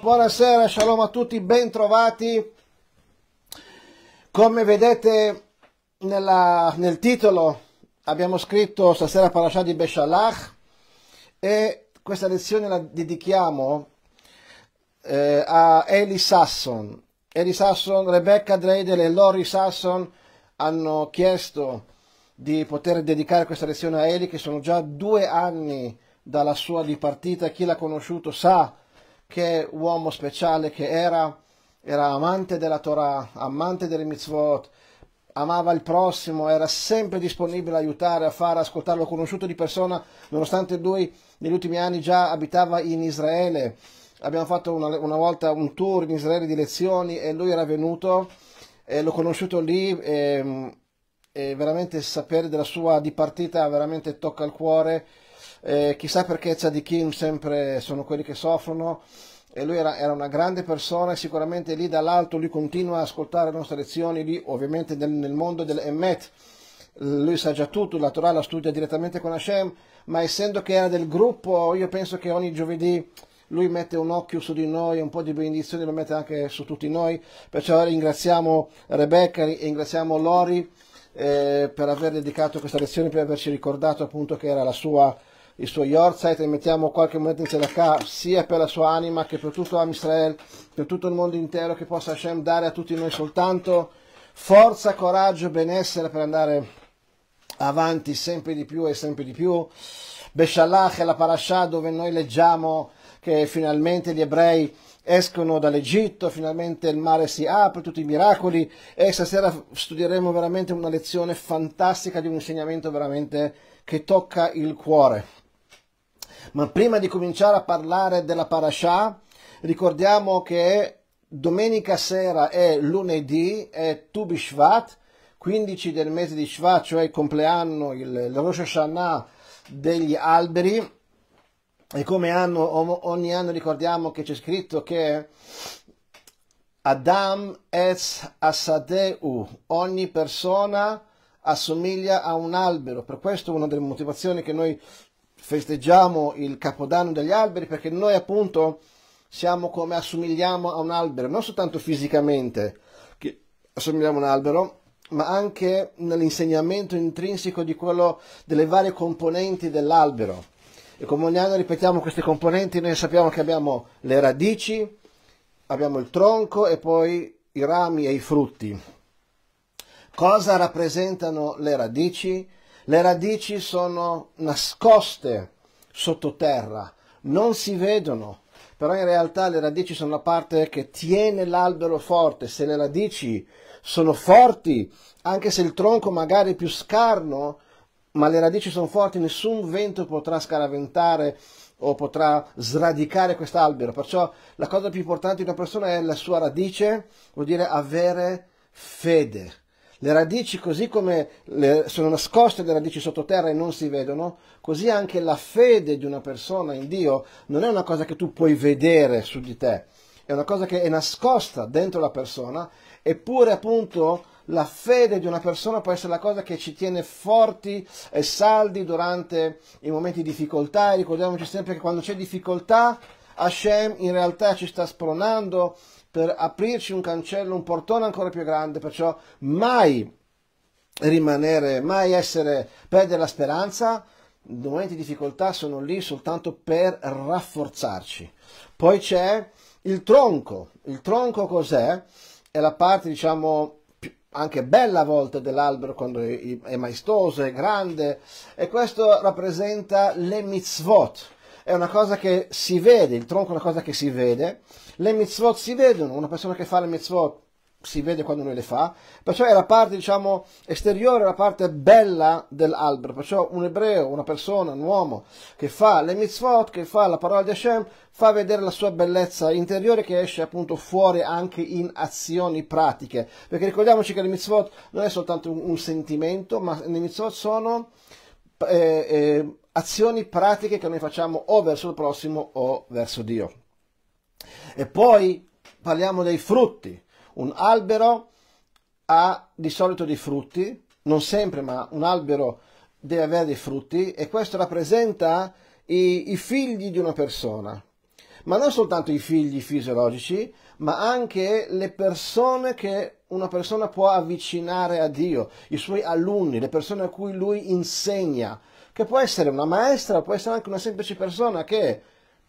Buonasera, shalom a tutti, bentrovati. Come vedete nella, nel titolo abbiamo scritto stasera Parashat di Beshalach e questa lezione la dedichiamo eh, a Eli Sasson. Eli Sasson, Rebecca Dreidel e Lori Sasson hanno chiesto di poter dedicare questa lezione a Eli che sono già due anni dalla sua dipartita, chi l'ha conosciuto sa che uomo speciale che era, era amante della Torah, amante delle mitzvot, amava il prossimo, era sempre disponibile a aiutare, a fare, ascoltarlo, conosciuto di persona, nonostante lui negli ultimi anni già abitava in Israele. Abbiamo fatto una, una volta un tour in Israele di lezioni e lui era venuto, e l'ho conosciuto lì e, ehm, e veramente sapere della sua dipartita veramente tocca il cuore eh, chissà perché Chad Kim sempre sono quelli che soffrono e lui era, era, una grande persona e sicuramente lì dall'alto lui continua a ascoltare le nostre lezioni lì ovviamente nel, nel mondo dell'Emmet lui sa già tutto, la Torah la studia direttamente con Hashem ma essendo che era del gruppo io penso che ogni giovedì lui mette un occhio su di noi, un po' di benedizione lo mette anche su tutti noi perciò ringraziamo Rebecca e ringraziamo Lori eh, per aver dedicato questa lezione per averci ricordato appunto che era la sua il suo Yorkshire e mettiamo qualche moneta in Sedakah sia per la sua anima che per tutto Amisrael, per tutto il mondo intero che possa Hashem dare a tutti noi soltanto forza, coraggio, benessere per andare avanti sempre di più e sempre di più. Beshalach è la parasha dove noi leggiamo che finalmente gli ebrei escono dall'Egitto, finalmente il mare si apre, tutti i miracoli e stasera studieremo veramente una lezione fantastica di un insegnamento veramente che tocca il cuore. Ma prima di cominciare a parlare della Parashah, ricordiamo che domenica sera è lunedì, è Tubishvat, 15 del mese di Shvat, cioè il compleanno, il, il Rosh Hashanah degli alberi. E come anno, ogni anno ricordiamo che c'è scritto che Adam es asadeu, ogni persona assomiglia a un albero. Per questo una delle motivazioni che noi festeggiamo il capodanno degli alberi perché noi appunto siamo come assomigliamo a un albero, non soltanto fisicamente che assomigliamo a un albero, ma anche nell'insegnamento intrinseco di quello delle varie componenti dell'albero. E come ogni anno ripetiamo queste componenti, noi sappiamo che abbiamo le radici, abbiamo il tronco e poi i rami e i frutti. Cosa rappresentano le radici? Le radici sono nascoste sottoterra, non si vedono, però in realtà le radici sono la parte che tiene l'albero forte. Se le radici sono forti, anche se il tronco magari è più scarno, ma le radici sono forti, nessun vento potrà scaraventare o potrà sradicare quest'albero. Perciò la cosa più importante di una persona è la sua radice, vuol dire avere fede. Le radici, così come le, sono nascoste le radici sottoterra e non si vedono, così anche la fede di una persona in Dio non è una cosa che tu puoi vedere su di te, è una cosa che è nascosta dentro la persona, eppure appunto la fede di una persona può essere la cosa che ci tiene forti e saldi durante i momenti di difficoltà. E ricordiamoci sempre che quando c'è difficoltà, Hashem in realtà ci sta spronando per aprirci un cancello, un portone ancora più grande, perciò mai rimanere, mai essere, perdere la speranza, i momenti di difficoltà sono lì soltanto per rafforzarci. Poi c'è il tronco, il tronco cos'è? È la parte diciamo anche bella a volte dell'albero quando è maestoso, è grande e questo rappresenta le mitzvot, è una cosa che si vede, il tronco è una cosa che si vede, le mitzvot si vedono, una persona che fa le mitzvot si vede quando noi le fa, perciò è la parte diciamo esteriore, la parte bella dell'albero, perciò un ebreo, una persona, un uomo che fa le mitzvot, che fa la parola di Hashem, fa vedere la sua bellezza interiore che esce appunto fuori anche in azioni pratiche, perché ricordiamoci che le mitzvot non è soltanto un, sentimento, ma le mitzvot sono eh, eh, azioni pratiche che noi facciamo o verso il prossimo o verso Dio. E poi parliamo dei frutti. Un albero ha di solito dei frutti, non sempre, ma un albero deve avere dei frutti e questo rappresenta i, i figli di una persona. Ma non soltanto i figli fisiologici, ma anche le persone che una persona può avvicinare a Dio, i suoi alunni, le persone a cui lui insegna, che può essere una maestra, può essere anche una semplice persona che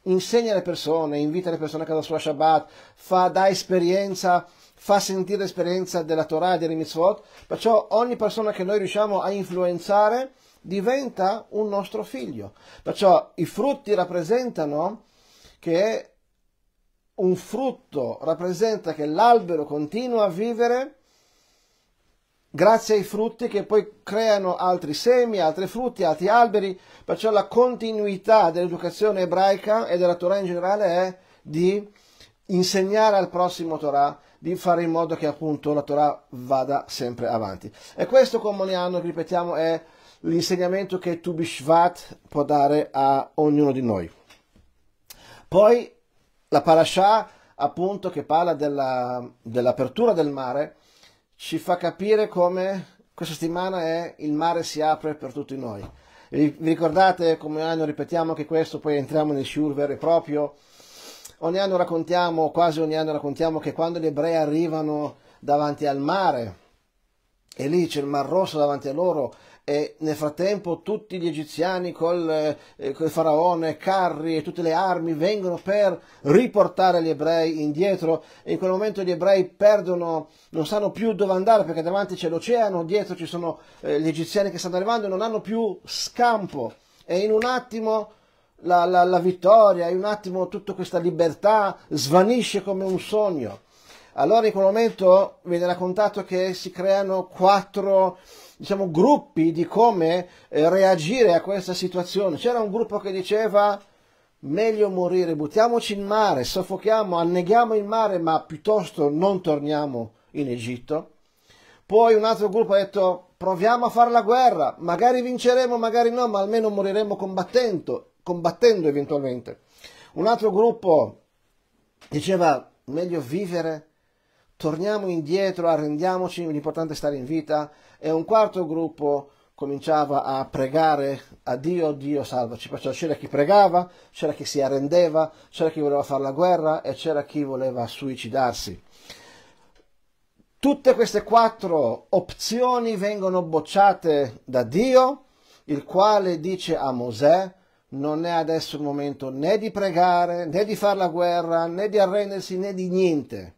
insegna le persone, invita le persone a casa sua Shabbat, fa, dà esperienza, fa sentire l'esperienza della Torah, delle mitzvot, perciò ogni persona che noi riusciamo a influenzare diventa un nostro figlio. Perciò i frutti rappresentano che un frutto rappresenta che l'albero continua a vivere grazie ai frutti che poi creano altri semi, altri frutti, altri alberi, perciò la continuità dell'educazione ebraica e della Torah in generale è di insegnare al prossimo Torah, di fare in modo che appunto la Torah vada sempre avanti. E questo come ogni anno, ripetiamo, è l'insegnamento che Tubishvat può dare a ognuno di noi. Poi la Parashah, appunto che parla della, dell'apertura del mare, ci fa capire come questa settimana è il mare si apre per tutti noi. Vi ricordate come ogni anno ripetiamo che questo, poi entriamo nel shiur vero e proprio? Ogni anno raccontiamo, quasi ogni anno raccontiamo che quando gli ebrei arrivano davanti al mare, e lì c'è il Mar Rosso davanti a loro, e nel frattempo tutti gli egiziani col, eh, col faraone, carri e tutte le armi vengono per riportare gli ebrei indietro e in quel momento gli ebrei perdono, non sanno più dove andare perché davanti c'è l'oceano, dietro ci sono eh, gli egiziani che stanno arrivando e non hanno più scampo e in un attimo la, la, la vittoria, in un attimo tutta questa libertà svanisce come un sogno. Allora in quel momento viene raccontato che si creano quattro diciamo, gruppi di come eh, reagire a questa situazione. C'era un gruppo che diceva meglio morire, buttiamoci in mare, soffochiamo, anneghiamo il mare, ma piuttosto non torniamo in Egitto. Poi un altro gruppo ha detto proviamo a fare la guerra, magari vinceremo, magari no, ma almeno moriremo combattendo, combattendo eventualmente. Un altro gruppo diceva meglio vivere, torniamo indietro, arrendiamoci, l'importante è stare in vita e un quarto gruppo cominciava a pregare a Dio, Dio salvaci, perciò c'era chi pregava, c'era chi si arrendeva, c'era chi voleva fare la guerra e c'era chi voleva suicidarsi. Tutte queste quattro opzioni vengono bocciate da Dio, il quale dice a Mosè, non è adesso il momento né di pregare, né di fare la guerra, né di arrendersi, né di niente.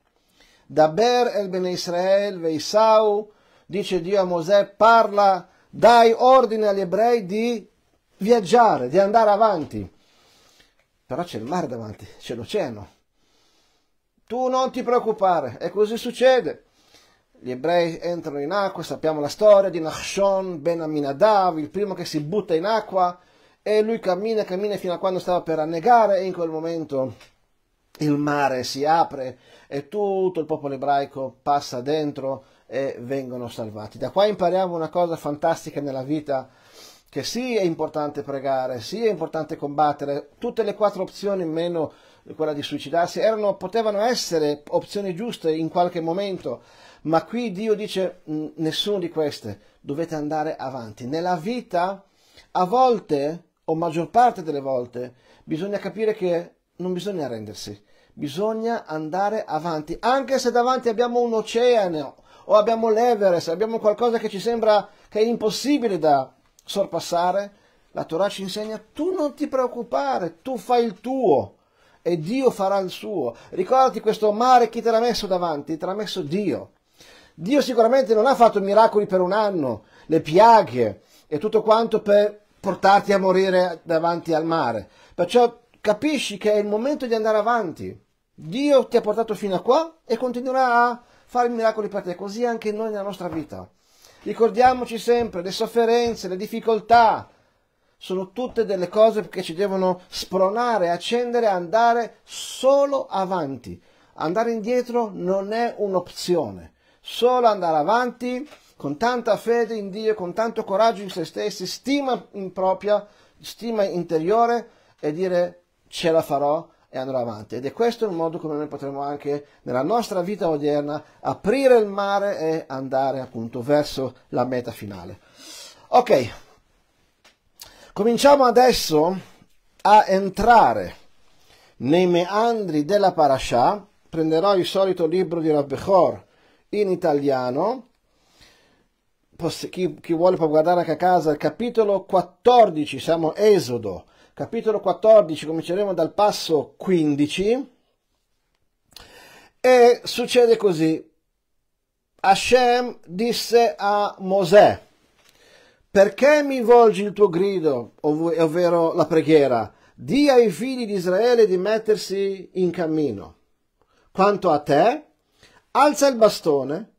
Da Ber el bene Israel veisau dice Dio a Mosè, parla, dai ordine agli ebrei di viaggiare, di andare avanti. Però c'è il mare davanti, c'è l'oceano. Tu non ti preoccupare, e così succede. Gli ebrei entrano in acqua, sappiamo la storia di Nachshon ben Aminadav, il primo che si butta in acqua, e lui cammina, cammina fino a quando stava per annegare, e in quel momento il mare si apre e tutto il popolo ebraico passa dentro e vengono salvati. Da qua impariamo una cosa fantastica nella vita, che sì è importante pregare, sì è importante combattere, tutte le quattro opzioni meno quella di suicidarsi erano, potevano essere opzioni giuste in qualche momento, ma qui Dio dice nessuna di queste, dovete andare avanti. Nella vita a volte, o maggior parte delle volte, bisogna capire che non bisogna arrendersi, bisogna andare avanti, anche se davanti abbiamo un oceano o abbiamo l'Everest, abbiamo qualcosa che ci sembra che è impossibile da sorpassare, la Torah ci insegna tu non ti preoccupare, tu fai il tuo e Dio farà il suo. Ricordati questo mare chi te l'ha messo davanti, te l'ha messo Dio. Dio sicuramente non ha fatto miracoli per un anno, le piaghe e tutto quanto per portarti a morire davanti al mare. Perciò capisci che è il momento di andare avanti. Dio ti ha portato fino a qua e continuerà a fare miracoli per te, così anche noi nella nostra vita. Ricordiamoci sempre, le sofferenze, le difficoltà, sono tutte delle cose che ci devono spronare, accendere, andare solo avanti. Andare indietro non è un'opzione, solo andare avanti con tanta fede in Dio, con tanto coraggio in se stessi, stima in propria, stima interiore e dire ce la farò, e andrò avanti. Ed è questo il modo come noi potremo anche nella nostra vita odierna aprire il mare e andare appunto verso la meta finale. Ok, cominciamo adesso a entrare nei meandri della Parashah. Prenderò il solito libro di Rabbechor in italiano. Chi, chi vuole può guardare anche a casa il capitolo 14, siamo Esodo capitolo 14, cominceremo dal passo 15, e succede così. Hashem disse a Mosè, perché mi volgi il tuo grido, ov- ovvero la preghiera? Di ai figli di Israele di mettersi in cammino. Quanto a te, alza il bastone,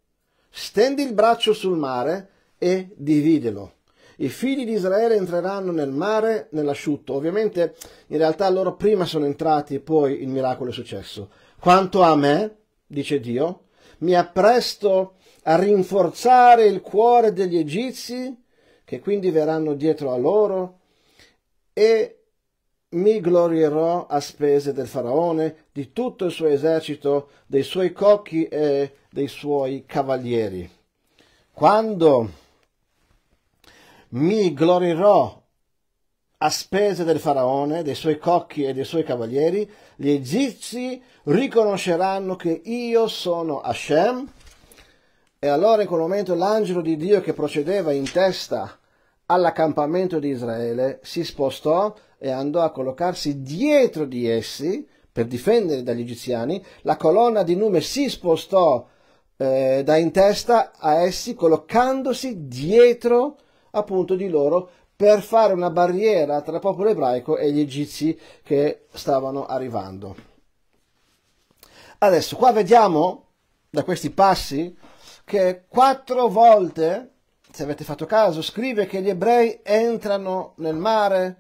stendi il braccio sul mare e dividilo. I figli di Israele entreranno nel mare, nell'asciutto. Ovviamente in realtà loro prima sono entrati e poi il miracolo è successo. Quanto a me, dice Dio, mi appresto a rinforzare il cuore degli egizi, che quindi verranno dietro a loro, e mi glorierò a spese del faraone, di tutto il suo esercito, dei suoi cocchi e dei suoi cavalieri. Quando mi glorirò a spese del faraone, dei suoi cocchi e dei suoi cavalieri, gli egizi riconosceranno che io sono Hashem. E allora in quel momento l'angelo di Dio che procedeva in testa all'accampamento di Israele si spostò e andò a collocarsi dietro di essi per difendere dagli egiziani. La colonna di Nume si spostò eh, da in testa a essi collocandosi dietro di appunto di loro per fare una barriera tra il popolo ebraico e gli egizi che stavano arrivando. Adesso qua vediamo da questi passi che quattro volte, se avete fatto caso, scrive che gli ebrei entrano nel mare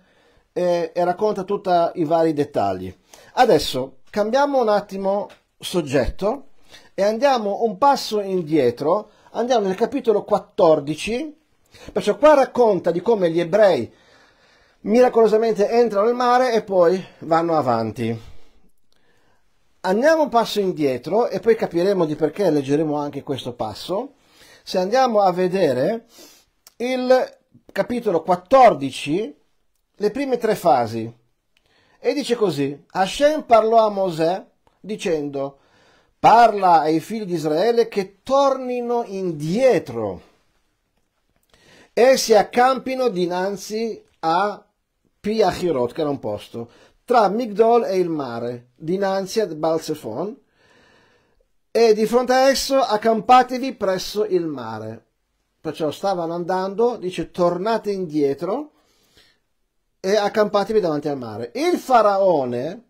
e, e racconta tutti i vari dettagli. Adesso cambiamo un attimo soggetto e andiamo un passo indietro, andiamo nel capitolo 14 Perciò qua racconta di come gli ebrei miracolosamente entrano nel mare e poi vanno avanti. Andiamo un passo indietro e poi capiremo di perché leggeremo anche questo passo. Se andiamo a vedere il capitolo 14, le prime tre fasi, e dice così, Hashem parlò a Mosè dicendo, parla ai figli di Israele che tornino indietro e si accampino dinanzi a Piachirot, che era un posto, tra Migdol e il mare, dinanzi a Balsefon, e di fronte a esso accampatevi presso il mare. Perciò stavano andando, dice, tornate indietro e accampatevi davanti al mare. Il faraone,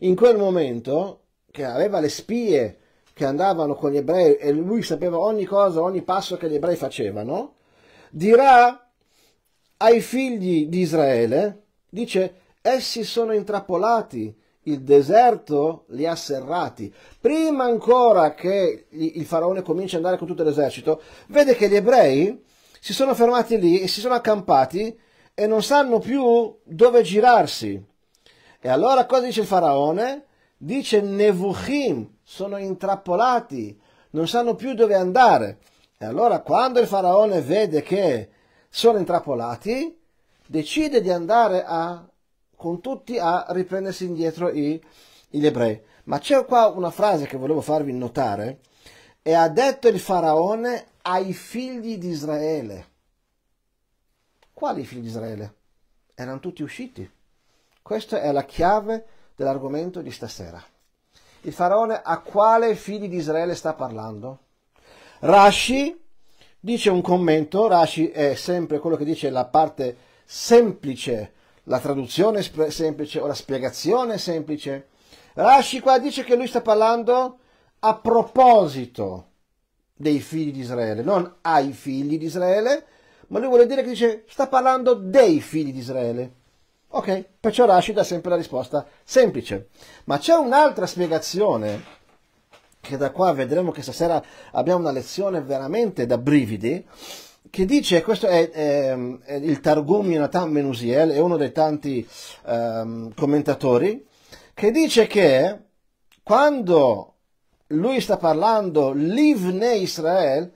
in quel momento, che aveva le spie che andavano con gli ebrei e lui sapeva ogni cosa, ogni passo che gli ebrei facevano, dirà ai figli di Israele, dice, essi sono intrappolati, il deserto li ha serrati. Prima ancora che il faraone cominci ad andare con tutto l'esercito, vede che gli ebrei si sono fermati lì e si sono accampati e non sanno più dove girarsi. E allora cosa dice il faraone? Dice Nevuchim, sono intrappolati, non sanno più dove andare. E allora quando il faraone vede che sono intrappolati, decide di andare a, con tutti a riprendersi indietro i, gli ebrei. Ma c'è qua una frase che volevo farvi notare. E ha detto il faraone ai figli di Israele. Quali figli di Israele? Erano tutti usciti. Questa è la chiave dell'argomento di stasera. Il faraone a quale figli di Israele sta parlando? Rashi dice un commento, Rashi è sempre quello che dice la parte semplice, la traduzione semplice o la spiegazione semplice. Rashi qua dice che lui sta parlando a proposito dei figli di Israele, non ai figli di Israele, ma lui vuole dire che dice sta parlando dei figli di Israele. Ok, perciò Rashi dà sempre la risposta semplice. Ma c'è un'altra spiegazione che da qua vedremo che stasera abbiamo una lezione veramente da brividi, che dice, questo è, è, è il Targum Yonatan Menusiel, è uno dei tanti um, commentatori, che dice che quando lui sta parlando l'Ivne Israel,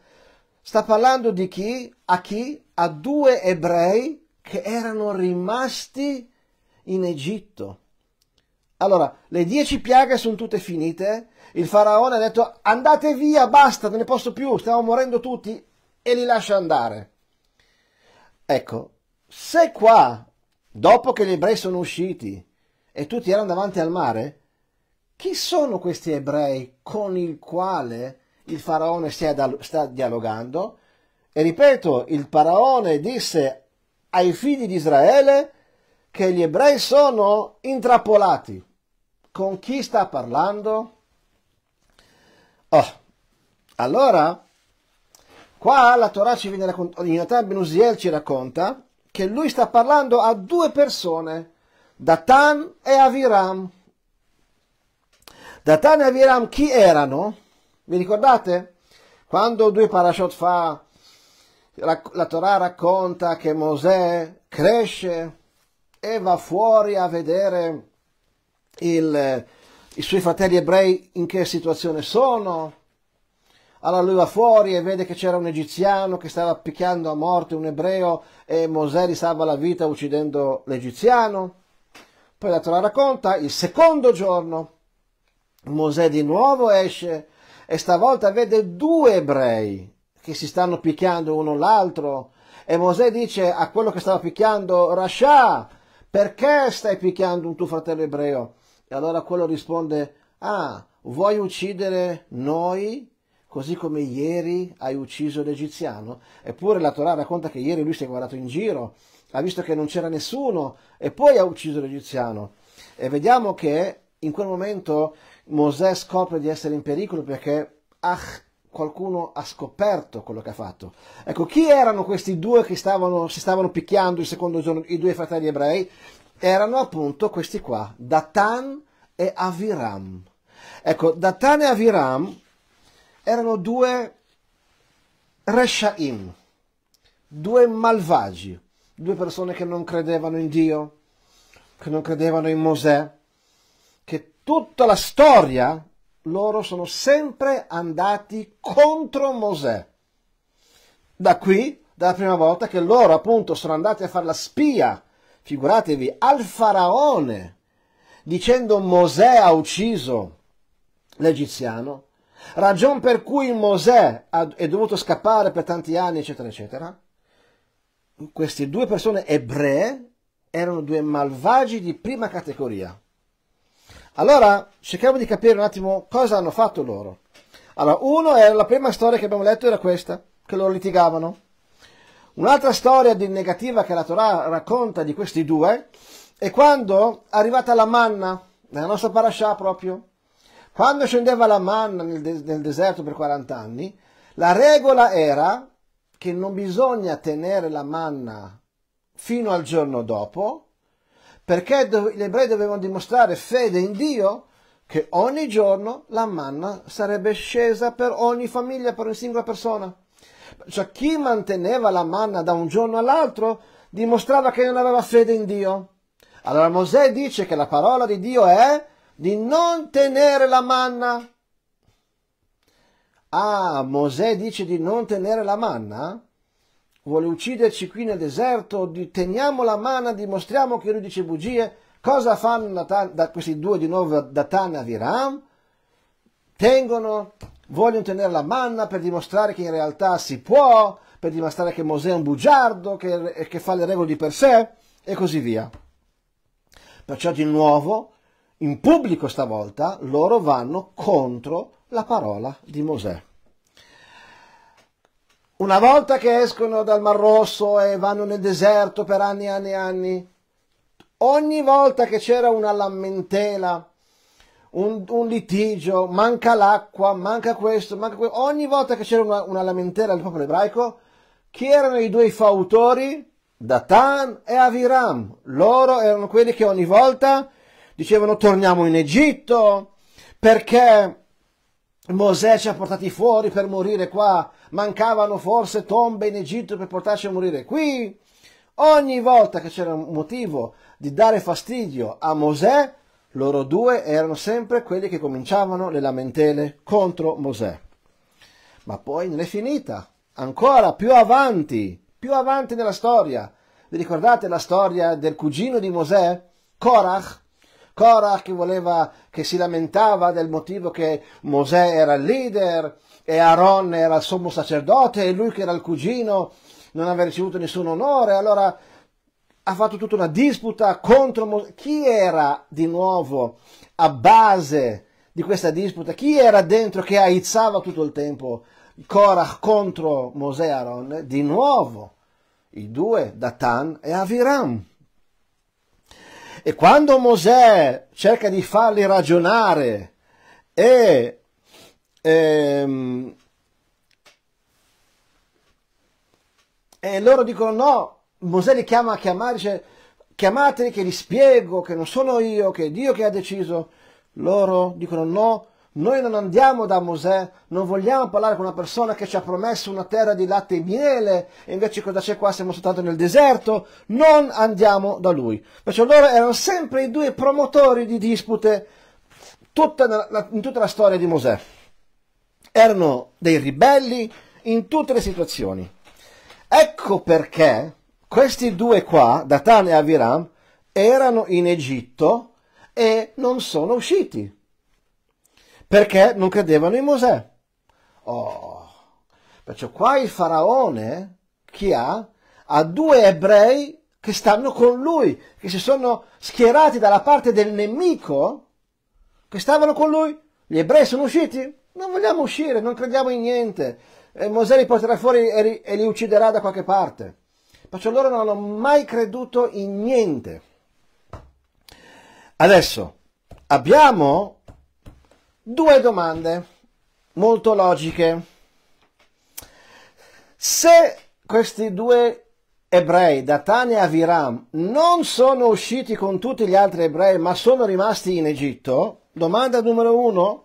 sta parlando di chi? A chi? A due ebrei che erano rimasti in Egitto. Allora, le dieci piaghe sono tutte finite, il faraone ha detto andate via, basta, non ne posso più, stiamo morendo tutti e li lascia andare. Ecco, se qua, dopo che gli ebrei sono usciti e tutti erano davanti al mare, chi sono questi ebrei con il quale il faraone sta dialogando? E ripeto, il faraone disse ai figli di Israele che gli ebrei sono intrappolati. Con chi sta parlando? Oh, allora, qua la Torah ci viene raccontata, in realtà Ben Uziel ci racconta che lui sta parlando a due persone, Datan e Aviram. Datan e Aviram chi erano? Vi ricordate? Quando due parashot fa, la Torah racconta che Mosè cresce e va fuori a vedere il, i suoi fratelli ebrei in che situazione sono. Allora lui va fuori e vede che c'era un egiziano che stava picchiando a morte un ebreo e Mosè gli salva la vita uccidendo l'egiziano. Poi la Torah racconta, il secondo giorno Mosè di nuovo esce e stavolta vede due ebrei che si stanno picchiando uno l'altro e Mosè dice a quello che stava picchiando Rasha, perché stai picchiando un tuo fratello ebreo? E allora quello risponde, ah, vuoi uccidere noi? Così come ieri hai ucciso l'egiziano? Eppure la Torah racconta che ieri lui si è guardato in giro, ha visto che non c'era nessuno e poi ha ucciso l'egiziano. E vediamo che in quel momento Mosè scopre di essere in pericolo perché ah, qualcuno ha scoperto quello che ha fatto. Ecco, chi erano questi due che stavano, si stavano picchiando il secondo giorno, i due fratelli ebrei? erano appunto questi qua, Datan e Aviram. Ecco, Datan e Aviram erano due Reshaim, due malvagi, due persone che non credevano in Dio, che non credevano in Mosè, che tutta la storia loro sono sempre andati contro Mosè. Da qui, dalla prima volta che loro appunto sono andati a fare la spia figuratevi, al faraone, dicendo Mosè ha ucciso l'egiziano, ragion per cui Mosè è dovuto scappare per tanti anni, eccetera, eccetera, queste due persone ebree erano due malvagi di prima categoria. Allora, cerchiamo di capire un attimo cosa hanno fatto loro. Allora, uno è la prima storia che abbiamo letto era questa, che loro litigavano. Un'altra storia di negativa che la Torah racconta di questi due è quando è arrivata la manna, nella nostra parasha proprio, quando scendeva la manna nel, de- nel deserto per 40 anni, la regola era che non bisogna tenere la manna fino al giorno dopo, perché gli ebrei dovevano dimostrare fede in Dio che ogni giorno la manna sarebbe scesa per ogni famiglia, per ogni singola persona. Cioè chi manteneva la manna da un giorno all'altro dimostrava che non aveva fede in Dio. Allora Mosè dice che la parola di Dio è di non tenere la manna. Ah, Mosè dice di non tenere la manna? Vuole ucciderci qui nel deserto? Teniamo la manna, dimostriamo che lui dice bugie. Cosa fanno da questi due di nuovo, Datan e Aviram? tengono, vogliono tenere la manna per dimostrare che in realtà si può, per dimostrare che Mosè è un bugiardo, che, che fa le regole di per sé e così via. Perciò di nuovo, in pubblico stavolta, loro vanno contro la parola di Mosè. Una volta che escono dal Mar Rosso e vanno nel deserto per anni e anni e anni, ogni volta che c'era una lamentela un, un, litigio, manca l'acqua, manca questo, manca quello. Ogni volta che c'era una, una lamentela del popolo ebraico, chi erano i due fautori? Datan e Aviram. Loro erano quelli che ogni volta dicevano torniamo in Egitto perché Mosè ci ha portati fuori per morire qua, mancavano forse tombe in Egitto per portarci a morire qui. Ogni volta che c'era un motivo di dare fastidio a Mosè, loro due erano sempre quelli che cominciavano le lamentele contro Mosè. Ma poi non è finita, ancora più avanti, più avanti nella storia. Vi ricordate la storia del cugino di Mosè, Korach? Korach che voleva, che si lamentava del motivo che Mosè era il leader e Aaron era il sommo sacerdote e lui che era il cugino non aveva ricevuto nessun onore, allora ha fatto tutta una disputa contro Mosè. Chi era di nuovo a base di questa disputa? Chi era dentro che aizzava tutto il tempo Korach contro Mosè e Aaron? Di nuovo i due, Datan e Aviram. E quando Mosè cerca di farli ragionare e ehm, e loro dicono no, Mosè li chiama a chiamare, dice chiamateli che li spiego, che non sono io, che è Dio che ha deciso. Loro dicono no, noi non andiamo da Mosè, non vogliamo parlare con una persona che ci ha promesso una terra di latte e miele, e invece cosa c'è qua? Siamo soltanto nel deserto, non andiamo da lui. Perciò loro erano sempre i due promotori di dispute tutta la, in tutta la storia di Mosè. Erano dei ribelli in tutte le situazioni. Ecco perché questi due qua, Datan e Aviram, erano in Egitto e non sono usciti perché non credevano in Mosè. Oh, perciò qua il faraone chi ha? Ha due ebrei che stanno con lui, che si sono schierati dalla parte del nemico, che stavano con lui. Gli ebrei sono usciti? Non vogliamo uscire, non crediamo in niente. E Mosè li porterà fuori e li ucciderà da qualche parte. Perciò loro non hanno mai creduto in niente. Adesso abbiamo due domande molto logiche. Se questi due ebrei, Datane e Aviram, non sono usciti con tutti gli altri ebrei, ma sono rimasti in Egitto, domanda numero uno,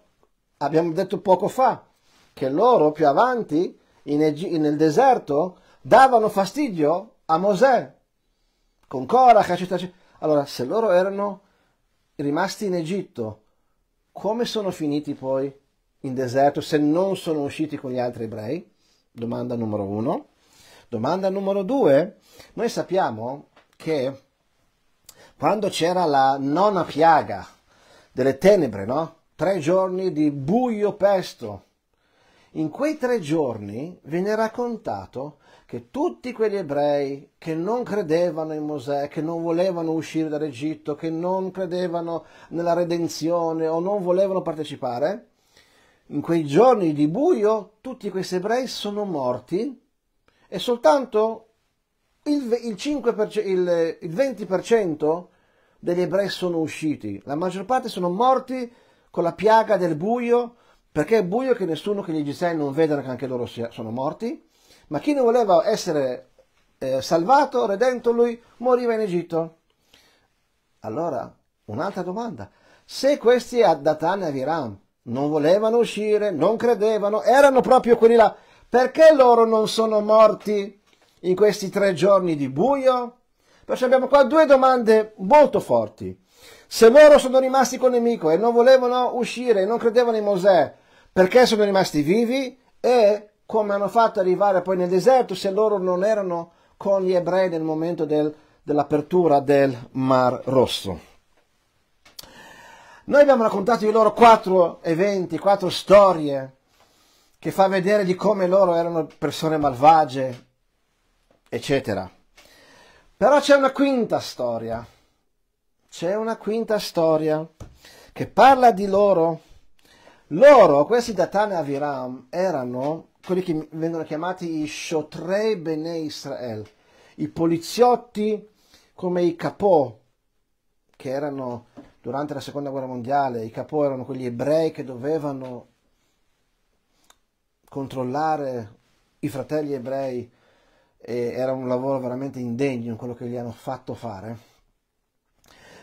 abbiamo detto poco fa, che loro più avanti, in nel deserto, davano fastidio a Mosè, con Korach, eccetera, eccetera. Allora, se loro erano rimasti in Egitto, come sono finiti poi in deserto se non sono usciti con gli altri ebrei? Domanda numero uno. Domanda numero due, noi sappiamo che quando c'era la nona piaga delle tenebre, no? Tre giorni di buio pesto. In quei tre giorni viene raccontato che tutti quegli ebrei che non credevano in Mosè, che non volevano uscire dall'Egitto, che non credevano nella redenzione o non volevano partecipare, in quei giorni di buio tutti questi ebrei sono morti e soltanto il, il, 5%, il, il 20% degli ebrei sono usciti. La maggior parte sono morti con la piaga del buio, perché è buio che nessuno che gli egiziani non vedano che anche loro sono morti ma chi non voleva essere eh, salvato, redento, lui moriva in Egitto. Allora, un'altra domanda. Se questi a Datan e Aviram non volevano uscire, non credevano, erano proprio quelli là, perché loro non sono morti in questi tre giorni di buio? Perciò abbiamo qua due domande molto forti. Se loro sono rimasti col nemico e non volevano uscire, non credevano in Mosè, perché sono rimasti vivi? E come hanno fatto ad arrivare poi nel deserto se loro non erano con gli ebrei nel momento del, dell'apertura del Mar Rosso. Noi abbiamo raccontato di loro quattro eventi, quattro storie che fa vedere di come loro erano persone malvagie, eccetera. Però c'è una quinta storia, c'è una quinta storia che parla di loro. Loro, questi Datan e Aviram, erano quelli che vengono chiamati i Shotrei Bene Israel, i poliziotti come i capò, che erano durante la seconda guerra mondiale, i capò erano quegli ebrei che dovevano controllare i fratelli ebrei e era un lavoro veramente indegno quello che gli hanno fatto fare.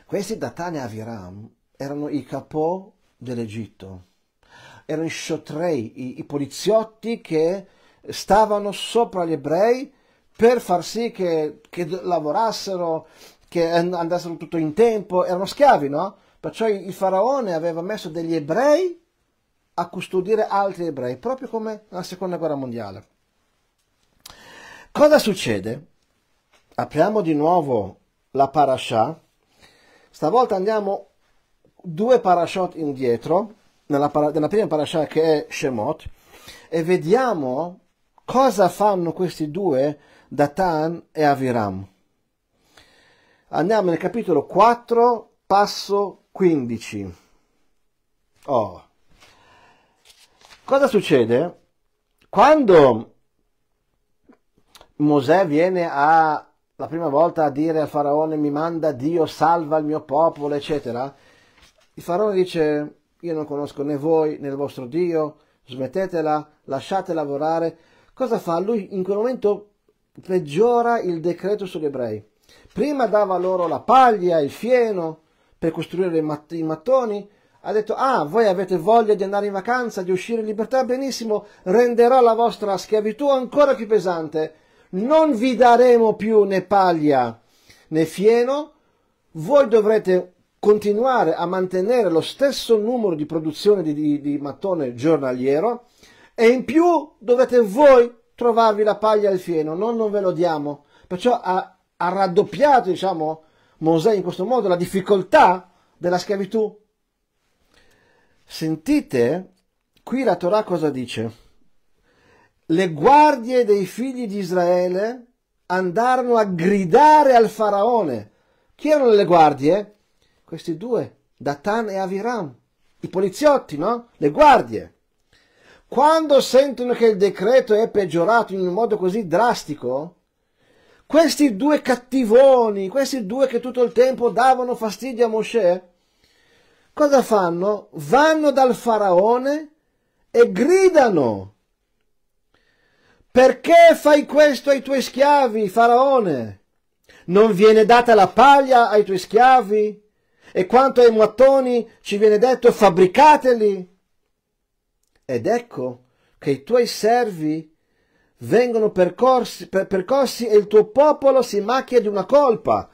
Questi Datane e Aviram erano i capò dell'Egitto, erano i sciotrei, i, i poliziotti che stavano sopra gli ebrei per far sì che, che lavorassero, che andassero tutto in tempo, erano schiavi, no? Perciò il faraone aveva messo degli ebrei a custodire altri ebrei, proprio come nella seconda guerra mondiale. Cosa succede? Apriamo di nuovo la parasha. Stavolta andiamo due parashot indietro nella, nella prima parasha che è Shemot, e vediamo cosa fanno questi due, Datan e Aviram. Andiamo nel capitolo 4, passo 15. Oh. Cosa succede? Quando Mosè viene a, la prima volta a dire al faraone mi manda Dio, salva il mio popolo, eccetera, il faraone dice io non conosco né voi né il vostro Dio, smettetela, lasciate lavorare. Cosa fa? Lui in quel momento peggiora il decreto sugli ebrei. Prima dava loro la paglia, il fieno per costruire i, mat- i mattoni, ha detto, ah, voi avete voglia di andare in vacanza, di uscire in libertà, benissimo, renderò la vostra schiavitù ancora più pesante. Non vi daremo più né paglia né fieno, voi dovrete continuare a mantenere lo stesso numero di produzione di, di, di mattone giornaliero e in più dovete voi trovarvi la paglia al fieno, non, non ve lo diamo. Perciò ha, ha raddoppiato, diciamo, Mosè in questo modo la difficoltà della schiavitù. Sentite, qui la Torah cosa dice? Le guardie dei figli di Israele andarono a gridare al faraone. Chi erano le guardie? questi due, Datan e Aviram, i poliziotti, no? Le guardie. Quando sentono che il decreto è peggiorato in un modo così drastico, questi due cattivoni, questi due che tutto il tempo davano fastidio a Mosè, cosa fanno? Vanno dal faraone e gridano. Perché fai questo ai tuoi schiavi, faraone? Non viene data la paglia ai tuoi schiavi? E quanto ai mattoni ci viene detto fabbricateli. Ed ecco che i tuoi servi vengono percorsi, per, percorsi e il tuo popolo si macchia di una colpa.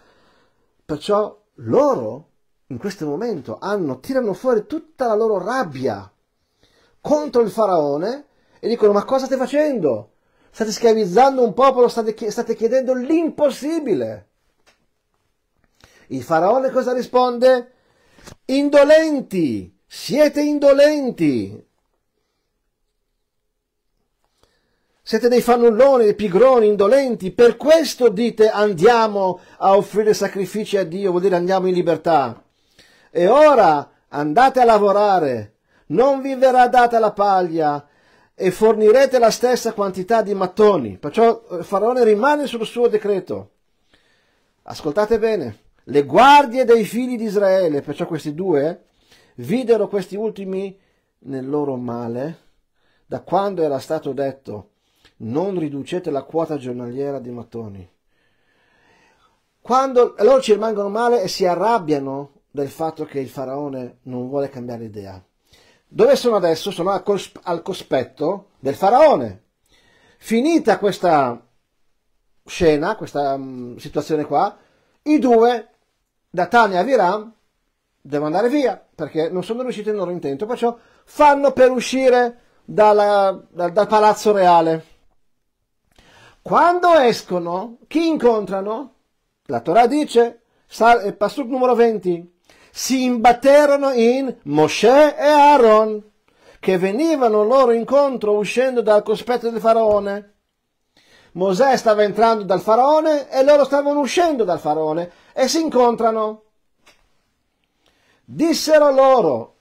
Perciò loro, in questo momento, hanno, tirano fuori tutta la loro rabbia contro il faraone e dicono ma cosa state facendo? State schiavizzando un popolo, state, state chiedendo l'impossibile. Il faraone cosa risponde? Indolenti, siete indolenti. Siete dei fannulloni, dei pigroni, indolenti. Per questo dite andiamo a offrire sacrifici a Dio, vuol dire andiamo in libertà. E ora andate a lavorare, non vi verrà data la paglia e fornirete la stessa quantità di mattoni. Perciò eh, Faraone rimane sul suo decreto. Ascoltate bene le guardie dei figli di Israele, perciò questi due, videro questi ultimi nel loro male, da quando era stato detto non riducete la quota giornaliera di mattoni. Quando loro ci rimangono male e si arrabbiano del fatto che il faraone non vuole cambiare idea. Dove sono adesso? Sono al cospetto del faraone. Finita questa scena, questa mm, situazione qua, i due da Tania a Viram devono andare via perché non sono riusciti nel loro intento, perciò fanno per uscire dalla, da, dal palazzo reale. Quando escono, chi incontrano? La Torah dice, eh, Pasuk numero 20, si imbatterono in Mosè e Aaron, che venivano loro incontro uscendo dal cospetto del faraone. Mosè stava entrando dal faraone e loro stavano uscendo dal faraone e si incontrano. Dissero loro,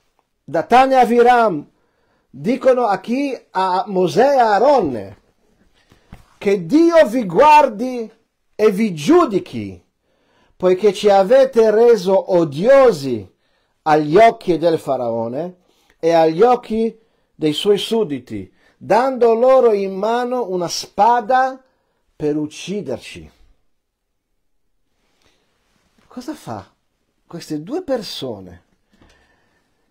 Datane Aviram, dicono a chi? A Mosè e a Aaronne, che Dio vi guardi e vi giudichi, poiché ci avete reso odiosi agli occhi del faraone e agli occhi dei suoi sudditi, dando loro in mano una spada per ucciderci cosa fa queste due persone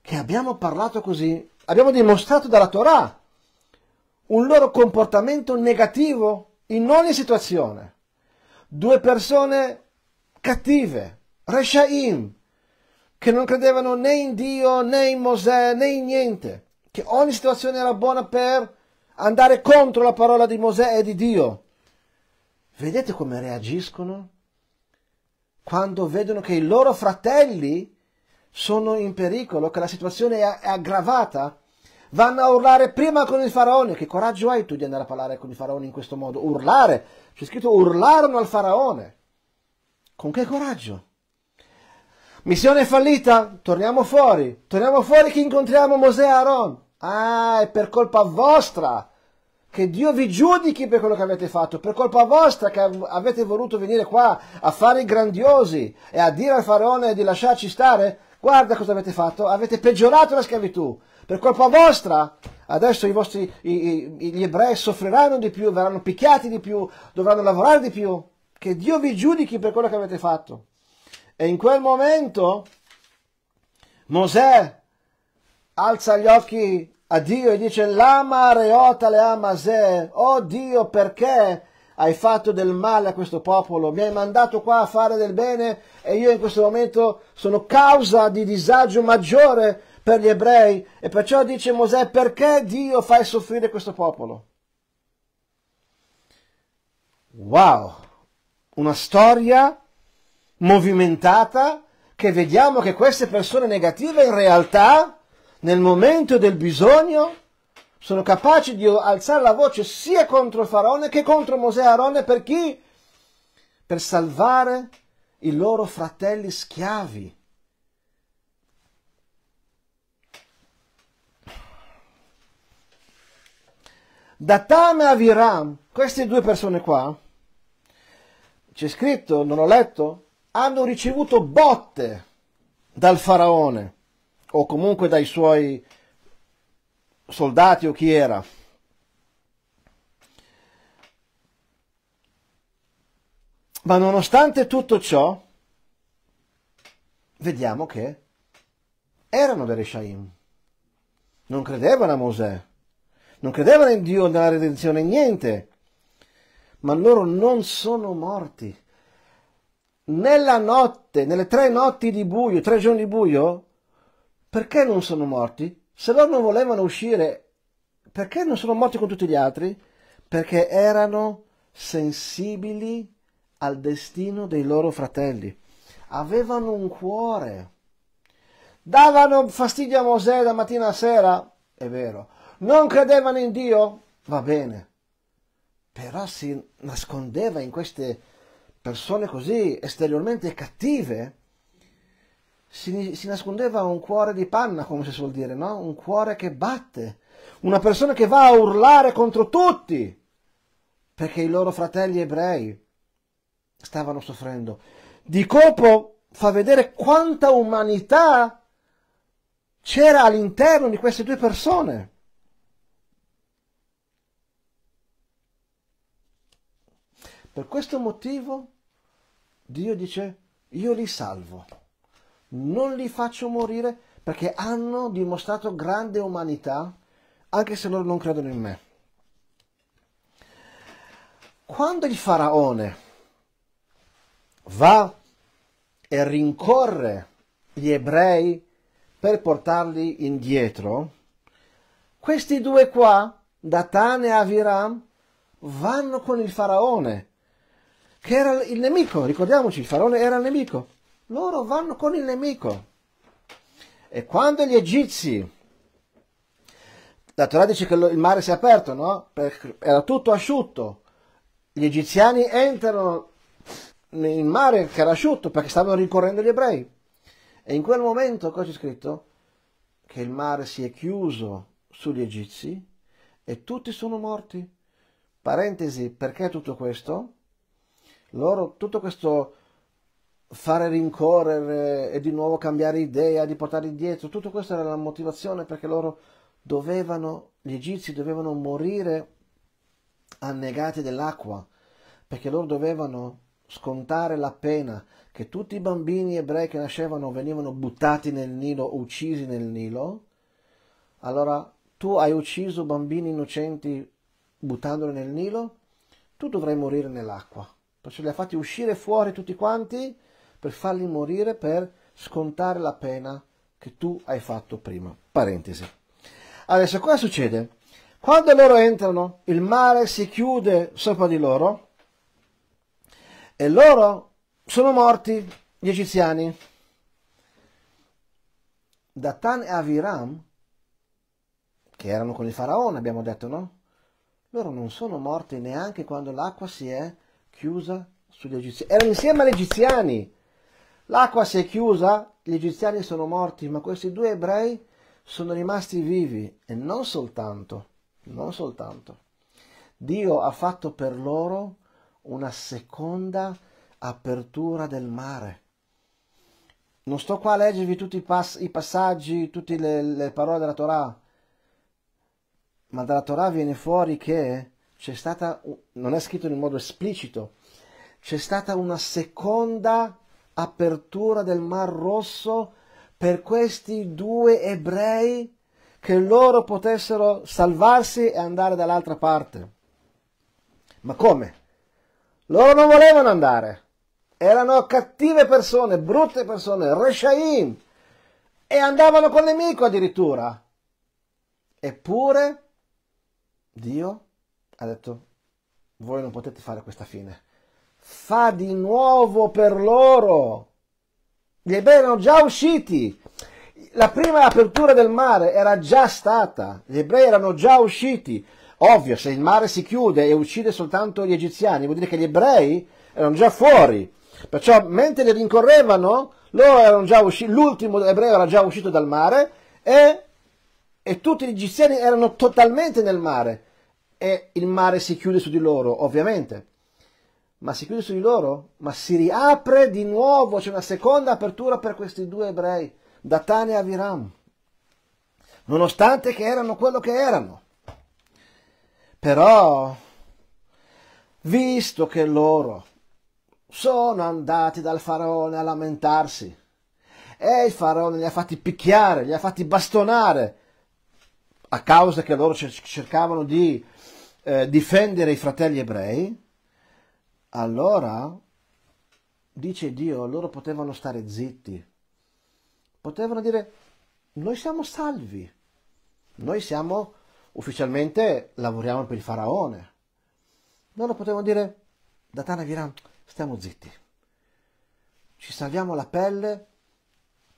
che abbiamo parlato così, abbiamo dimostrato dalla Torah un loro comportamento negativo in ogni situazione. Due persone cattive, Reshaim, che non credevano né in Dio né in Mosè né in niente, che ogni situazione era buona per andare contro la parola di Mosè e di Dio. Vedete come reagiscono? quando vedono che i loro fratelli sono in pericolo, che la situazione è aggravata, vanno a urlare prima con il faraone. Che coraggio hai tu di andare a parlare con il faraone in questo modo? Urlare, c'è scritto urlarono al faraone. Con che coraggio? Missione fallita, torniamo fuori, torniamo fuori che incontriamo Mosè e Aaron. Ah, è per colpa vostra che Dio vi giudichi per quello che avete fatto, per colpa vostra che avete voluto venire qua a fare i grandiosi e a dire al faraone di lasciarci stare. Guarda cosa avete fatto, avete peggiorato la schiavitù, per colpa vostra. Adesso i vostri, i, i, gli ebrei soffriranno di più, verranno picchiati di più, dovranno lavorare di più. Che Dio vi giudichi per quello che avete fatto. E in quel momento Mosè alza gli occhi a Dio e dice lama reota le amase, oh Dio perché hai fatto del male a questo popolo, mi hai mandato qua a fare del bene e io in questo momento sono causa di disagio maggiore per gli ebrei e perciò dice Mosè perché Dio fai soffrire questo popolo? Wow, una storia movimentata che vediamo che queste persone negative in realtà nel momento del bisogno sono capaci di alzare la voce sia contro Faraone che contro Mosè e Aronne per chi? Per salvare i loro fratelli schiavi. Datame e Aviram, queste due persone qua, c'è scritto, non ho letto, hanno ricevuto botte dal faraone o comunque dai suoi soldati o chi era. Ma nonostante tutto ciò, vediamo che erano dei Reshaim. Non credevano a Mosè, non credevano in Dio, nella redenzione, niente. Ma loro non sono morti. Nella notte, nelle tre notti di buio, tre giorni di buio, perché non sono morti? Se loro non volevano uscire, perché non sono morti con tutti gli altri? Perché erano sensibili al destino dei loro fratelli. Avevano un cuore. Davano fastidio a Mosè da mattina a sera? È vero. Non credevano in Dio? Va bene. Però si nascondeva in queste persone così esteriormente cattive si, si nascondeva un cuore di panna, come si suol dire, no? Un cuore che batte, una persona che va a urlare contro tutti, perché i loro fratelli ebrei stavano soffrendo. Di colpo fa vedere quanta umanità c'era all'interno di queste due persone. Per questo motivo Dio dice, io li salvo non li faccio morire perché hanno dimostrato grande umanità anche se loro non credono in me. Quando il faraone va e rincorre gli ebrei per portarli indietro, questi due qua, Datan e Aviram, vanno con il faraone, che era il nemico, ricordiamoci, il faraone era il nemico loro vanno con il nemico. E quando gli egizi, la Torah dice che il mare si è aperto, no? Perché era tutto asciutto. Gli egiziani entrano nel mare che era asciutto perché stavano rincorrendo gli ebrei. E in quel momento cosa c'è scritto? Che il mare si è chiuso sugli egizi e tutti sono morti. Parentesi, perché tutto questo? Loro, tutto questo fare rincorrere e di nuovo cambiare idea, di portare indietro, tutto questo era la motivazione perché loro dovevano, gli egizi dovevano morire annegati dell'acqua, perché loro dovevano scontare la pena che tutti i bambini ebrei che nascevano venivano buttati nel Nilo, uccisi nel Nilo, allora tu hai ucciso bambini innocenti buttandoli nel Nilo, tu dovrai morire nell'acqua. Perciò li ha fatti uscire fuori tutti quanti per farli morire per scontare la pena che tu hai fatto prima. Parentesi. Adesso cosa succede? Quando loro entrano, il mare si chiude sopra di loro e loro sono morti, gli egiziani. Datan e Aviram, che erano con il faraone, abbiamo detto, no? Loro non sono morti neanche quando l'acqua si è chiusa sugli egiziani. Erano insieme agli egiziani. L'acqua si è chiusa, gli egiziani sono morti, ma questi due ebrei sono rimasti vivi e non soltanto, non soltanto. Dio ha fatto per loro una seconda apertura del mare. Non sto qua a leggervi tutti i, pass- i passaggi, tutte le, le parole della Torah, ma dalla Torah viene fuori che c'è stata, non è scritto in modo esplicito, c'è stata una seconda apertura del Mar Rosso per questi due ebrei che loro potessero salvarsi e andare dall'altra parte. Ma come? Loro non volevano andare. Erano cattive persone, brutte persone, reshaim, e andavano col nemico addirittura. Eppure Dio ha detto, voi non potete fare questa fine fa di nuovo per loro. Gli ebrei erano già usciti. La prima apertura del mare era già stata. Gli ebrei erano già usciti. Ovvio, se il mare si chiude e uccide soltanto gli egiziani, vuol dire che gli ebrei erano già fuori. Perciò, mentre li rincorrevano, usci- l'ultimo ebreo era già uscito dal mare e, e tutti gli egiziani erano totalmente nel mare. E il mare si chiude su di loro, ovviamente ma si chiude su di loro, ma si riapre di nuovo, c'è una seconda apertura per questi due ebrei, Datane e Aviram, nonostante che erano quello che erano. Però, visto che loro sono andati dal faraone a lamentarsi, e il faraone li ha fatti picchiare, li ha fatti bastonare, a causa che loro cercavano di eh, difendere i fratelli ebrei, allora, dice Dio, loro potevano stare zitti, potevano dire, noi siamo salvi, noi siamo ufficialmente, lavoriamo per il faraone. Loro potevano dire, Datana e Viran, stiamo zitti, ci salviamo la pelle,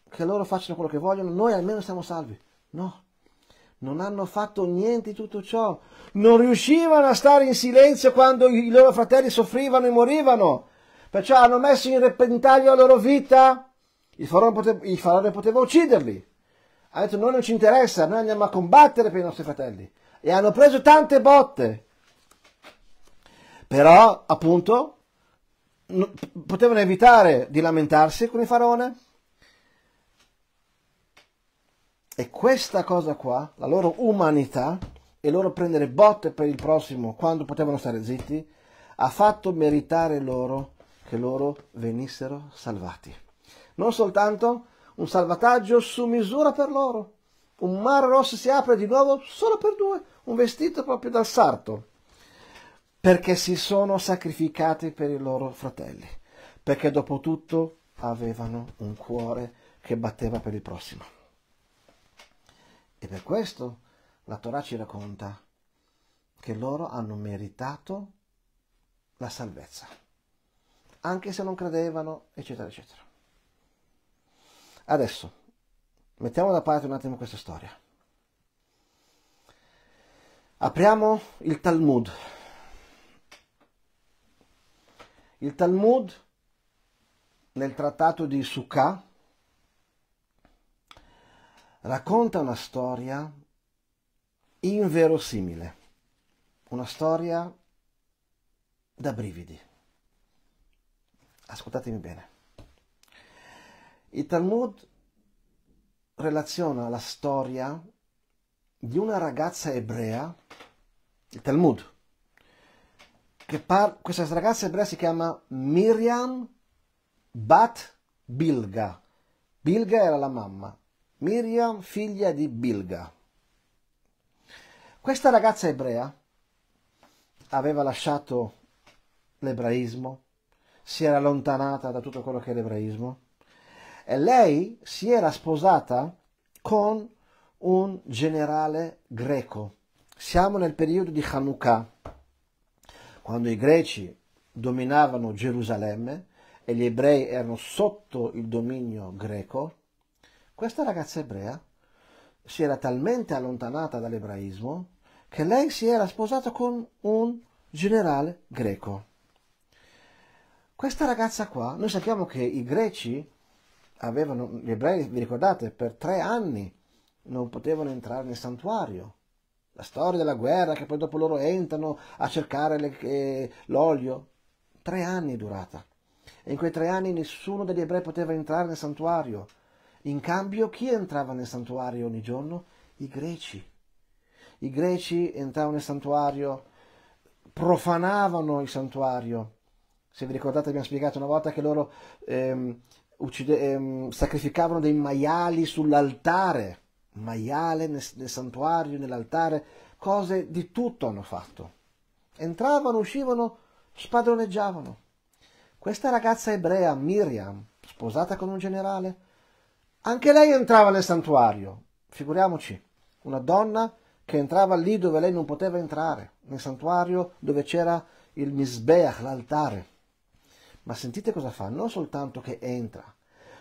che loro facciano quello che vogliono, noi almeno siamo salvi. No, non hanno fatto niente di tutto ciò. Non riuscivano a stare in silenzio quando i loro fratelli soffrivano e morivano. Perciò hanno messo in repentaglio la loro vita. Il faraone poteva, il faraone poteva ucciderli. Ha detto noi non ci interessa, noi andiamo a combattere per i nostri fratelli. E hanno preso tante botte. Però, appunto, potevano evitare di lamentarsi con il faraone E questa cosa qua, la loro umanità e loro prendere botte per il prossimo quando potevano stare zitti, ha fatto meritare loro che loro venissero salvati. Non soltanto un salvataggio su misura per loro. Un mare rosso si apre di nuovo solo per due, un vestito proprio dal sarto, perché si sono sacrificati per i loro fratelli, perché dopo tutto avevano un cuore che batteva per il prossimo. E per questo la Torah ci racconta che loro hanno meritato la salvezza, anche se non credevano, eccetera, eccetera. Adesso, mettiamo da parte un attimo questa storia. Apriamo il Talmud. Il Talmud nel trattato di Sukkah racconta una storia inverosimile, una storia da brividi. Ascoltatemi bene. Il Talmud relaziona la storia di una ragazza ebrea, il Talmud, che par- questa ragazza ebrea si chiama Miriam Bat Bilga. Bilga era la mamma, Miriam, figlia di Bilga. Questa ragazza ebrea aveva lasciato l'ebraismo, si era allontanata da tutto quello che è l'ebraismo e lei si era sposata con un generale greco. Siamo nel periodo di Hanukkah, quando i greci dominavano Gerusalemme e gli ebrei erano sotto il dominio greco questa ragazza ebrea si era talmente allontanata dall'ebraismo che lei si era sposata con un generale greco. Questa ragazza qua, noi sappiamo che i greci avevano, gli ebrei, vi ricordate, per tre anni non potevano entrare nel santuario. La storia della guerra che poi dopo loro entrano a cercare eh, l'olio. Tre anni è durata. E in quei tre anni nessuno degli ebrei poteva entrare nel santuario. In cambio chi entrava nel santuario ogni giorno? I greci. I greci entravano nel santuario, profanavano il santuario. Se vi ricordate abbiamo spiegato una volta che loro ehm, uccide, ehm, sacrificavano dei maiali sull'altare, maiale nel, nel santuario, nell'altare, cose di tutto hanno fatto. Entravano, uscivano, spadroneggiavano. Questa ragazza ebrea, Miriam, sposata con un generale, anche lei entrava nel santuario, figuriamoci, una donna che entrava lì dove lei non poteva entrare, nel santuario dove c'era il misbeach, l'altare. Ma sentite cosa fa, non soltanto che entra,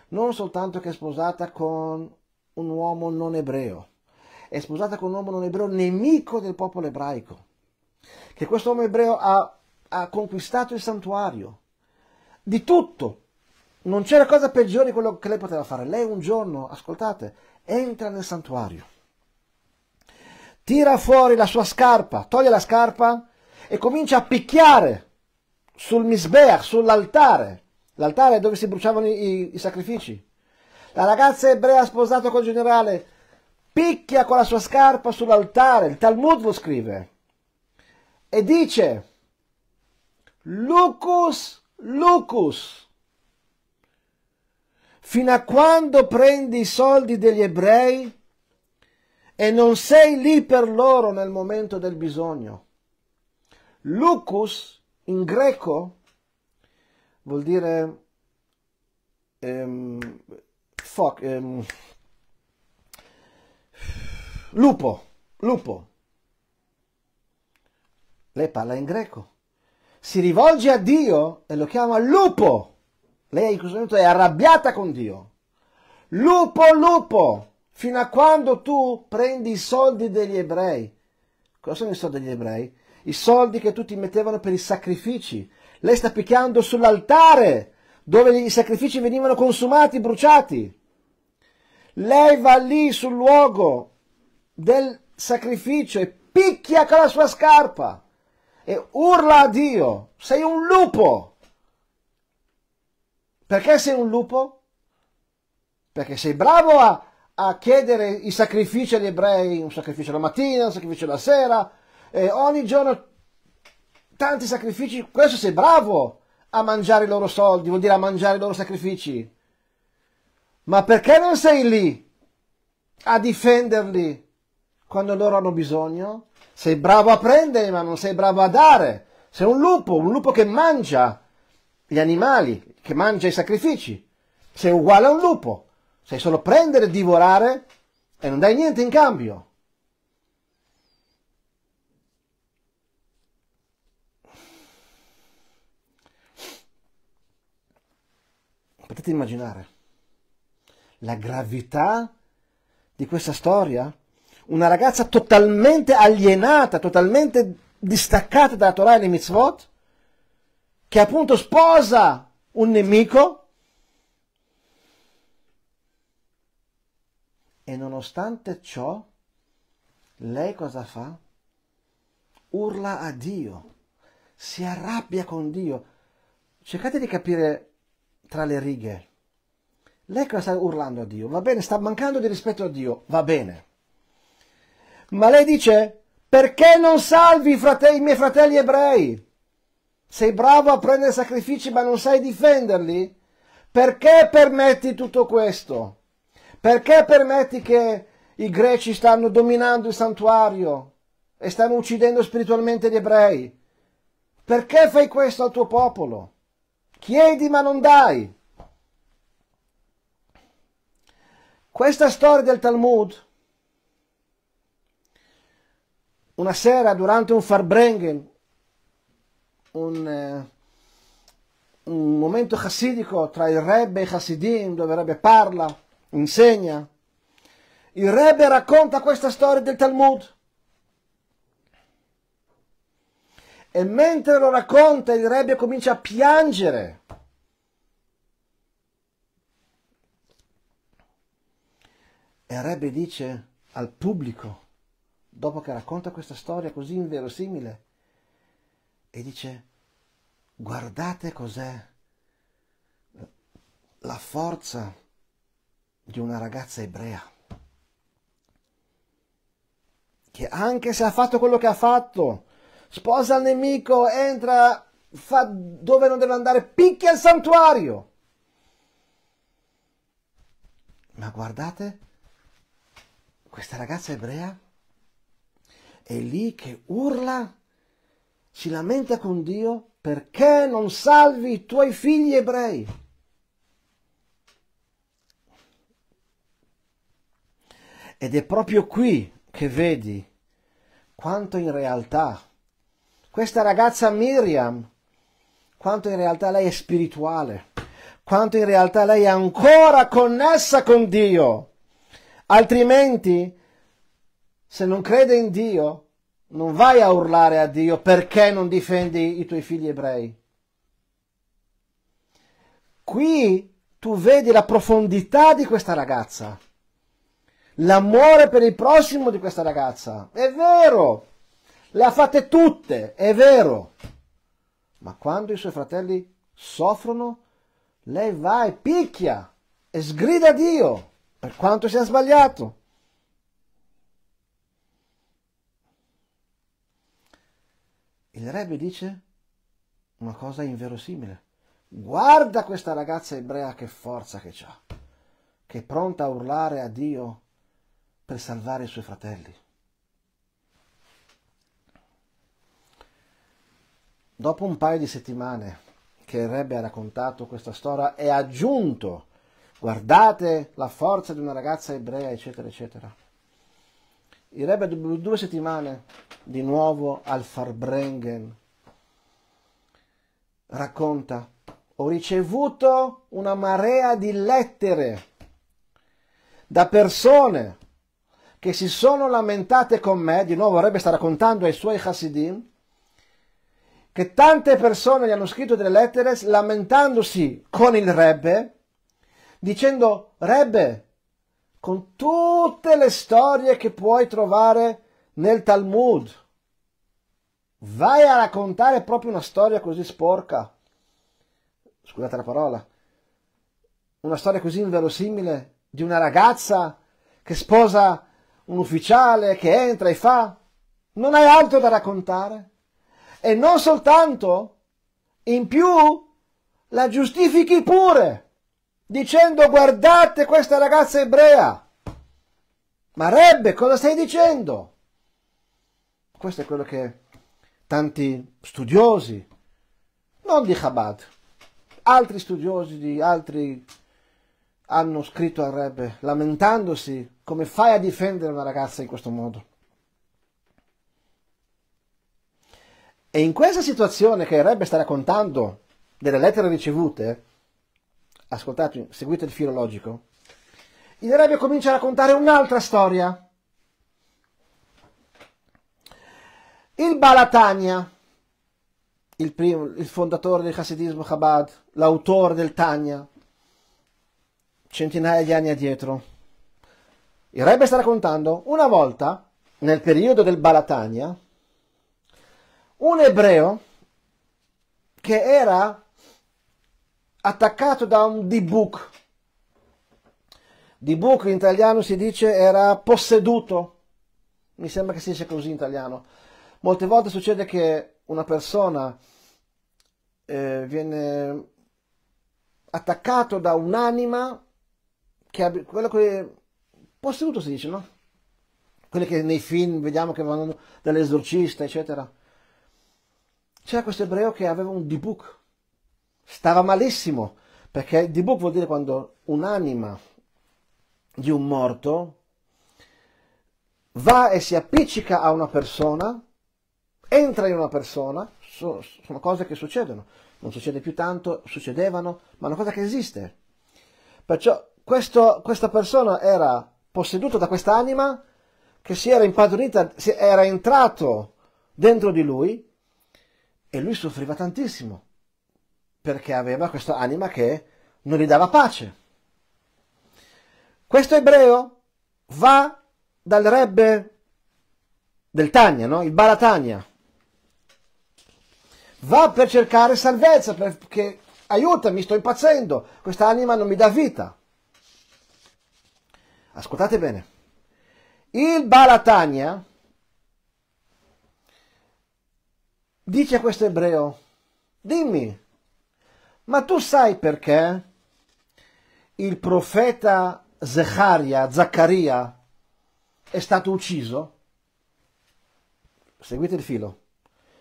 non soltanto che è sposata con un uomo non ebreo, è sposata con un uomo non ebreo nemico del popolo ebraico, che questo uomo ebreo ha, ha conquistato il santuario. Di tutto, non c'era cosa peggiore di quello che lei poteva fare. Lei un giorno, ascoltate, entra nel santuario, tira fuori la sua scarpa, toglie la scarpa e comincia a picchiare sul misbeach, sull'altare. L'altare dove si bruciavano i, i sacrifici. La ragazza ebrea sposata col generale picchia con la sua scarpa sull'altare, il Talmud lo scrive, e dice, Lucus, Lucus, fino a quando prendi i soldi degli ebrei e non sei lì per loro nel momento del bisogno. Lucus in greco vuol dire ehm, fuck, ehm, lupo, lupo. Lei parla in greco. Si rivolge a Dio e lo chiama lupo. Lei in questo momento è arrabbiata con Dio. Lupo, lupo, fino a quando tu prendi i soldi degli ebrei. Cosa sono i soldi degli ebrei? I soldi che tutti mettevano per i sacrifici. Lei sta picchiando sull'altare dove i sacrifici venivano consumati, bruciati. Lei va lì sul luogo del sacrificio e picchia con la sua scarpa e urla a Dio, sei un lupo. Perché sei un lupo? Perché sei bravo a, a chiedere i sacrifici agli ebrei, un sacrificio la mattina, un sacrificio la sera, e ogni giorno tanti sacrifici, questo sei bravo a mangiare i loro soldi, vuol dire a mangiare i loro sacrifici. Ma perché non sei lì a difenderli quando loro hanno bisogno? Sei bravo a prendere, ma non sei bravo a dare. Sei un lupo, un lupo che mangia, gli animali, che mangia i sacrifici. Sei uguale a un lupo. Sei solo prendere, e divorare e non dai niente in cambio. Potete immaginare la gravità di questa storia? Una ragazza totalmente alienata, totalmente distaccata dalla Torah e dai mitzvot? che appunto sposa un nemico e nonostante ciò lei cosa fa? Urla a Dio, si arrabbia con Dio. Cercate di capire tra le righe. Lei cosa sta urlando a Dio? Va bene, sta mancando di rispetto a Dio, va bene. Ma lei dice, perché non salvi frate- i miei fratelli ebrei? Sei bravo a prendere sacrifici ma non sai difenderli? Perché permetti tutto questo? Perché permetti che i greci stanno dominando il santuario e stanno uccidendo spiritualmente gli ebrei? Perché fai questo al tuo popolo? Chiedi ma non dai. Questa storia del Talmud, una sera durante un Farbrengen, un, eh, un momento chassidico tra il Rebbe e i Hasidim, dove il Rebbe parla, insegna. Il Rebbe racconta questa storia del Talmud. E mentre lo racconta, il Rebbe comincia a piangere. E il Rebbe dice al pubblico, dopo che racconta questa storia così inverosimile, e dice guardate cos'è la forza di una ragazza ebrea che anche se ha fatto quello che ha fatto sposa il nemico entra fa dove non deve andare picchia il santuario ma guardate questa ragazza ebrea è lì che urla si lamenta con Dio perché non salvi i tuoi figli ebrei. Ed è proprio qui che vedi quanto in realtà questa ragazza Miriam, quanto in realtà lei è spirituale, quanto in realtà lei è ancora connessa con Dio. Altrimenti, se non crede in Dio, non vai a urlare a Dio perché non difendi i tuoi figli ebrei. Qui tu vedi la profondità di questa ragazza, l'amore per il prossimo di questa ragazza. È vero, le ha fatte tutte, è vero. Ma quando i suoi fratelli soffrono, lei va e picchia e sgrida Dio per quanto sia sbagliato. Il Rebbe dice una cosa inverosimile. Guarda questa ragazza ebrea che forza che ha, che è pronta a urlare a Dio per salvare i suoi fratelli. Dopo un paio di settimane che il Rebbe ha raccontato questa storia e ha aggiunto, guardate la forza di una ragazza ebrea, eccetera, eccetera. Il Rebbe ebbero due settimane di nuovo al Farbrengen. Racconta, ho ricevuto una marea di lettere da persone che si sono lamentate con me, di nuovo Rebbe sta raccontando ai suoi Hasidim, che tante persone gli hanno scritto delle lettere lamentandosi con il Rebbe, dicendo Rebbe, con tutte le storie che puoi trovare nel Talmud. Vai a raccontare proprio una storia così sporca. Scusate la parola. Una storia così inverosimile di una ragazza che sposa un ufficiale, che entra e fa. Non hai altro da raccontare. E non soltanto, in più la giustifichi pure dicendo guardate questa ragazza ebrea. Ma Rebbe, cosa stai dicendo? Questo è quello che tanti studiosi, non di Chabad, altri studiosi di altri hanno scritto al Rebbe lamentandosi come fai a difendere una ragazza in questo modo. E in questa situazione che il Rebbe sta raccontando delle lettere ricevute, ascoltate, seguite il filologico, il Rebbe comincia a raccontare un'altra storia. Il Balatania, il, primo, il fondatore del Hasidismo Chabad, l'autore del Tania, centinaia di anni addietro, il Rebbe sta raccontando una volta, nel periodo del Balatania, un ebreo che era attaccato da un D-Book. D-Book in italiano si dice era posseduto, mi sembra che si dice così in italiano. Molte volte succede che una persona eh, viene attaccato da un'anima che ha quello che posseduto si dice, no? Quelli che nei film vediamo che vanno dall'esorcista, eccetera. C'era questo ebreo che aveva un D-Book stava malissimo, perché debug vuol dire quando un'anima di un morto va e si appiccica a una persona, entra in una persona, so, sono cose che succedono, non succede più tanto, succedevano, ma è una cosa che esiste. Perciò questo, questa persona era posseduta da quest'anima che si era impadronita, si era entrato dentro di lui e lui soffriva tantissimo perché aveva questa anima che non gli dava pace. Questo ebreo va dal rebbe del Tania, no? il Balatania, va per cercare salvezza, perché aiutami, sto impazzendo, questa anima non mi dà vita. Ascoltate bene, il Balatania dice a questo ebreo, dimmi, ma tu sai perché il profeta Zaccaria, Zaccaria è stato ucciso? Seguite il filo.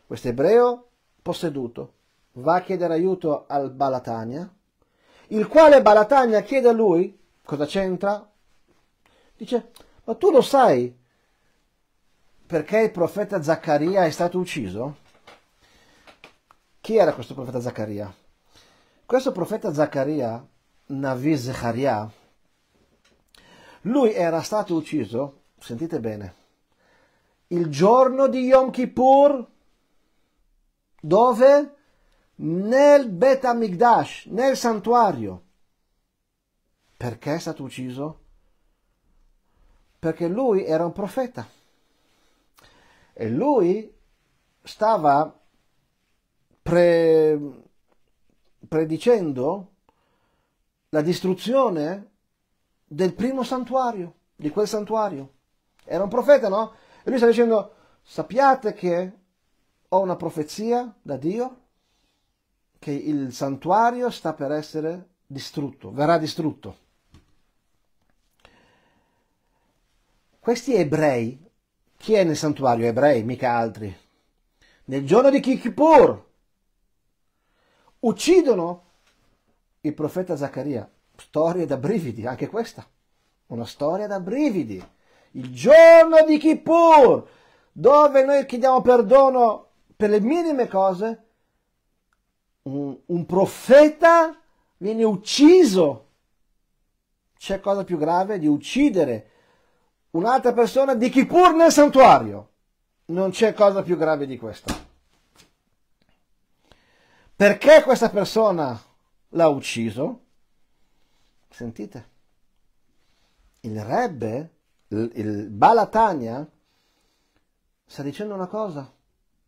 Questo ebreo posseduto va a chiedere aiuto al Balatania, il quale Balatania chiede a lui cosa c'entra. Dice, ma tu lo sai perché il profeta Zaccaria è stato ucciso? Chi era questo profeta Zaccaria? Questo profeta Zaccaria, Navi Zecharia, lui era stato ucciso, sentite bene, il giorno di Yom Kippur, dove? Nel Bet Amigdash, nel santuario. Perché è stato ucciso? Perché lui era un profeta e lui stava pre predicendo la distruzione del primo santuario, di quel santuario. Era un profeta, no? E lui sta dicendo, sappiate che ho una profezia da Dio, che il santuario sta per essere distrutto, verrà distrutto. Questi ebrei, chi è nel santuario? Ebrei, mica altri. Nel giorno di Kikipur, uccidono il profeta Zaccaria. Storia da brividi, anche questa. Una storia da brividi. Il giorno di Kippur, dove noi chiediamo perdono per le minime cose, un, un profeta viene ucciso. C'è cosa più grave di uccidere un'altra persona di Kippur nel santuario. Non c'è cosa più grave di questa. Perché questa persona l'ha ucciso? Sentite, il Rebbe, il, il Balatania, sta dicendo una cosa.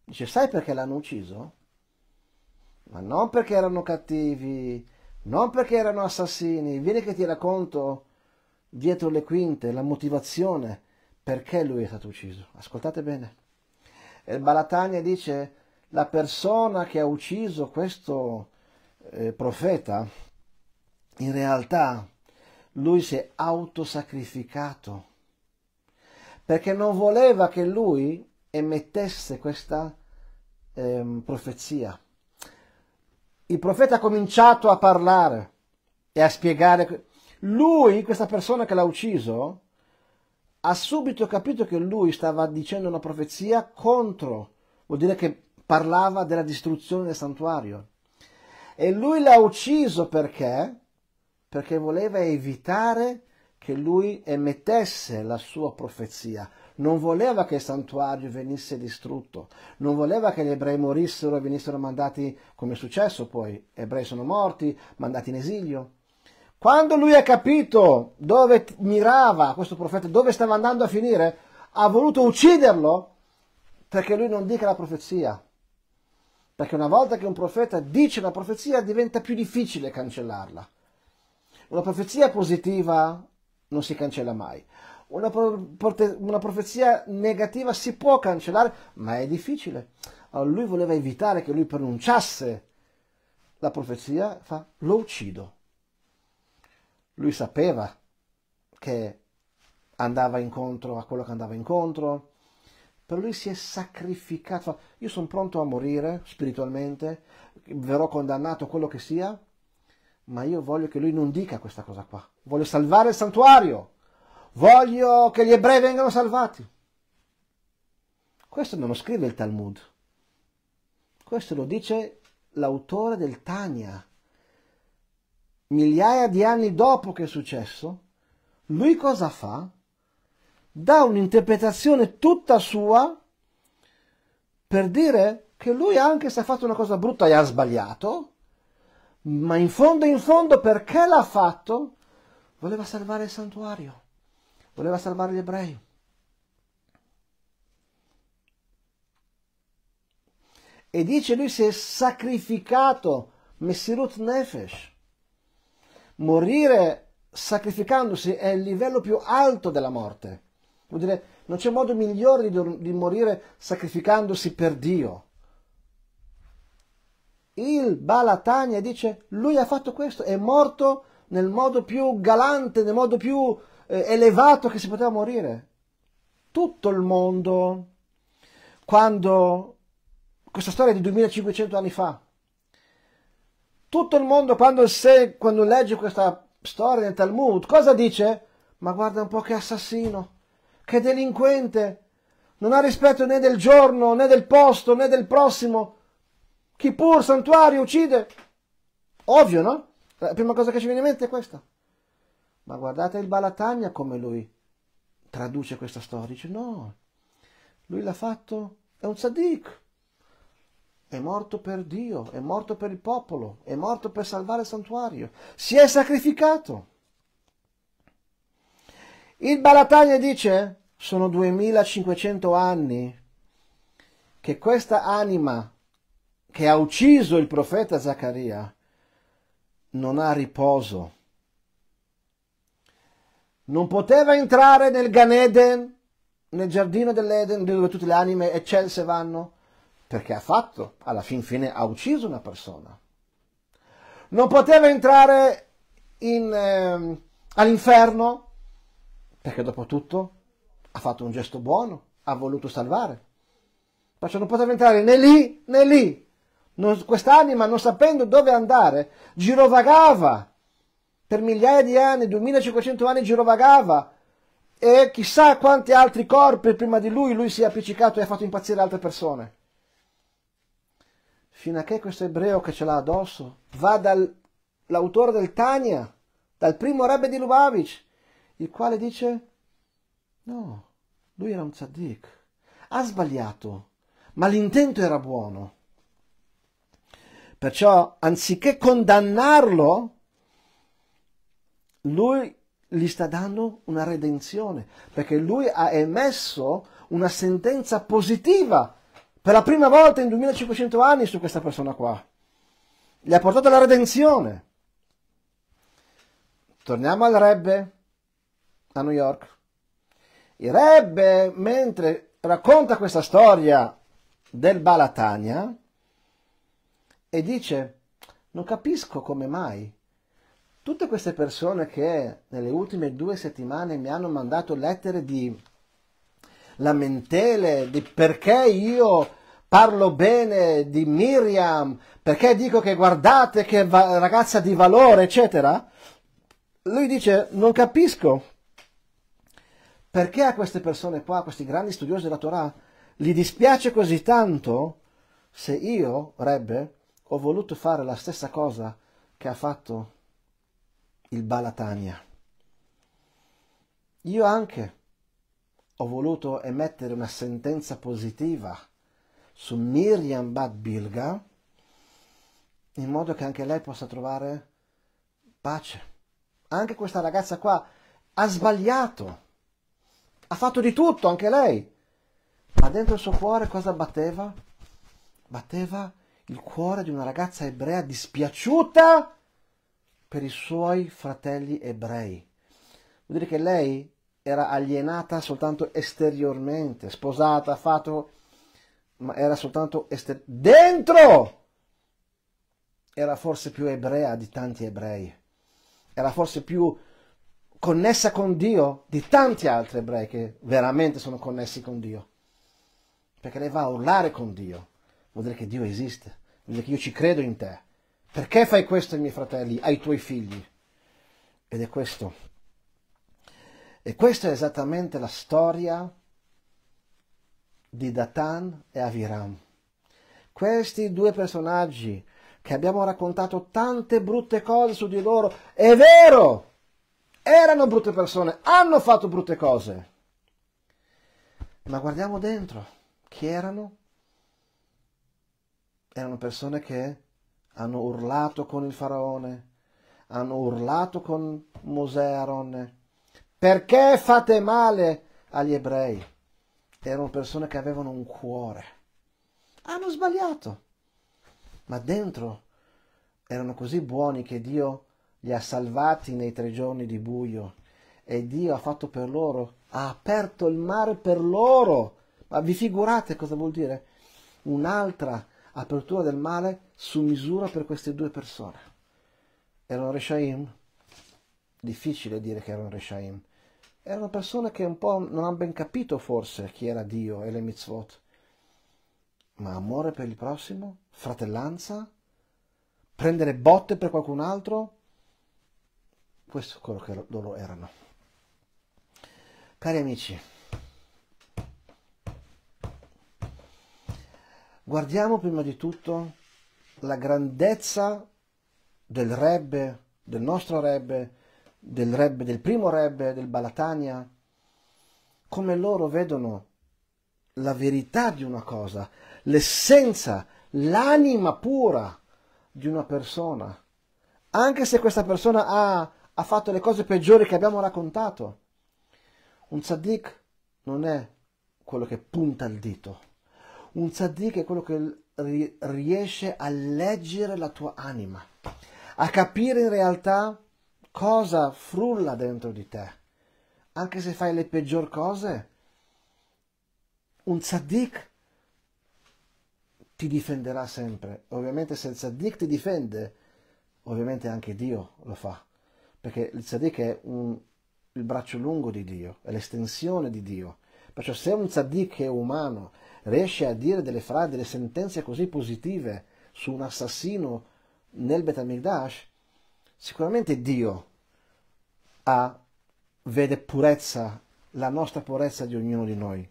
Dice, sai perché l'hanno ucciso? Ma non perché erano cattivi, non perché erano assassini. Vieni che ti racconto dietro le quinte la motivazione perché lui è stato ucciso. Ascoltate bene. E il Balatania dice, la persona che ha ucciso questo eh, profeta, in realtà lui si è autosacrificato perché non voleva che lui emettesse questa eh, profezia. Il profeta ha cominciato a parlare e a spiegare. Lui, questa persona che l'ha ucciso, ha subito capito che lui stava dicendo una profezia contro, vuol dire che parlava della distruzione del santuario. E lui l'ha ucciso perché? Perché voleva evitare che lui emettesse la sua profezia. Non voleva che il santuario venisse distrutto, non voleva che gli ebrei morissero e venissero mandati, come è successo poi, gli ebrei sono morti, mandati in esilio. Quando lui ha capito dove mirava questo profeta, dove stava andando a finire, ha voluto ucciderlo perché lui non dica la profezia, perché una volta che un profeta dice una profezia diventa più difficile cancellarla. Una profezia positiva non si cancella mai. Una, pro- una profezia negativa si può cancellare, ma è difficile. Allora lui voleva evitare che lui pronunciasse la profezia, fa lo uccido. Lui sapeva che andava incontro a quello che andava incontro, per lui si è sacrificato. Io sono pronto a morire spiritualmente, verrò condannato quello che sia, ma io voglio che lui non dica questa cosa qua. Voglio salvare il santuario, voglio che gli ebrei vengano salvati. Questo non lo scrive il Talmud, questo lo dice l'autore del Tania. Migliaia di anni dopo che è successo, lui cosa fa? dà un'interpretazione tutta sua per dire che lui anche se ha fatto una cosa brutta e ha sbagliato, ma in fondo in fondo perché l'ha fatto? Voleva salvare il santuario, voleva salvare gli ebrei. E dice lui si è sacrificato, Messirut Nefesh. Morire sacrificandosi è il livello più alto della morte. Vuol dire, non c'è modo migliore di, di morire sacrificandosi per Dio. Il Balatania dice, lui ha fatto questo, è morto nel modo più galante, nel modo più eh, elevato che si poteva morire. Tutto il mondo, quando, questa storia è di 2500 anni fa, tutto il mondo quando, se, quando legge questa storia nel Talmud, cosa dice? Ma guarda un po' che assassino che delinquente, non ha rispetto né del giorno, né del posto, né del prossimo. Chi pur santuario uccide. Ovvio, no? La prima cosa che ci viene in mente è questa. Ma guardate il Balatagna come lui traduce questa storia. Dice no, lui l'ha fatto, è un tzaddik. È morto per Dio, è morto per il popolo, è morto per salvare il santuario. Si è sacrificato. Il Balataglia dice, sono 2500 anni che questa anima che ha ucciso il profeta Zaccaria non ha riposo. Non poteva entrare nel Ganeden, nel giardino dell'Eden, dove tutte le anime eccelse vanno, perché ha fatto, alla fin fine ha ucciso una persona. Non poteva entrare eh, all'inferno perché dopo tutto ha fatto un gesto buono, ha voluto salvare. Perciò non poteva entrare né lì né lì. Non, quest'anima, non sapendo dove andare, girovagava. Per migliaia di anni, 2500 anni girovagava. E chissà quanti altri corpi prima di lui lui si è appiccicato e ha fatto impazzire altre persone. Fino a che questo ebreo che ce l'ha addosso va dall'autore del Tania, dal primo rebbe di Lubavitch, il quale dice no, lui era un tzaddik, ha sbagliato, ma l'intento era buono. Perciò, anziché condannarlo, lui gli sta dando una redenzione, perché lui ha emesso una sentenza positiva per la prima volta in 2500 anni su questa persona qua. Gli ha portato la redenzione. Torniamo al Rebbe a New York. Il Rebbe, mentre racconta questa storia del Balatania, e dice, non capisco come mai tutte queste persone che nelle ultime due settimane mi hanno mandato lettere di lamentele, di perché io parlo bene di Miriam, perché dico che guardate che ragazza di valore, eccetera. Lui dice, non capisco perché a queste persone qua, a questi grandi studiosi della Torah, gli dispiace così tanto se io, Rebbe, ho voluto fare la stessa cosa che ha fatto il Balatania? Io anche ho voluto emettere una sentenza positiva su Miriam Bad Bilga in modo che anche lei possa trovare pace. Anche questa ragazza qua ha sbagliato. Ha fatto di tutto anche lei. Ma dentro il suo cuore cosa batteva? Batteva il cuore di una ragazza ebrea dispiaciuta per i suoi fratelli ebrei. Vuol dire che lei era alienata soltanto esteriormente, sposata, fatto, ma era soltanto esteriormente. dentro! Era forse più ebrea di tanti ebrei, era forse più connessa con Dio di tanti altri ebrei che veramente sono connessi con Dio. Perché lei va a urlare con Dio. Vuol dire che Dio esiste. Vuol dire che io ci credo in te. Perché fai questo ai miei fratelli, ai tuoi figli? Ed è questo. E questa è esattamente la storia di Datan e Aviram. Questi due personaggi che abbiamo raccontato tante brutte cose su di loro, è vero! erano brutte persone, hanno fatto brutte cose. Ma guardiamo dentro, chi erano? Erano persone che hanno urlato con il faraone, hanno urlato con Mosè e Aronne. Perché fate male agli ebrei? Erano persone che avevano un cuore. Hanno sbagliato. Ma dentro erano così buoni che Dio li ha salvati nei tre giorni di buio e Dio ha fatto per loro, ha aperto il mare per loro. Ma vi figurate cosa vuol dire? Un'altra apertura del mare su misura per queste due persone. Erano Reshaim? Difficile dire che erano Reshaim. Erano persone che un po' non hanno ben capito forse chi era Dio e le mitzvot. Ma amore per il prossimo? Fratellanza? Prendere botte per qualcun altro? Questo è quello che loro erano. Cari amici, guardiamo prima di tutto la grandezza del Rebbe, del nostro Rebbe, del Rebbe, del primo Rebbe, del Balatania, come loro vedono la verità di una cosa, l'essenza, l'anima pura di una persona. Anche se questa persona ha ha fatto le cose peggiori che abbiamo raccontato. Un tzaddik non è quello che punta il dito. Un tzaddik è quello che riesce a leggere la tua anima, a capire in realtà cosa frulla dentro di te. Anche se fai le peggior cose, un tzaddik ti difenderà sempre. Ovviamente se il tzaddik ti difende, ovviamente anche Dio lo fa perché il tzaddik è un, il braccio lungo di Dio, è l'estensione di Dio. Perciò se un tzaddik è umano riesce a dire delle frasi, delle sentenze così positive su un assassino nel Betamigdash, sicuramente Dio ha, vede purezza, la nostra purezza di ognuno di noi.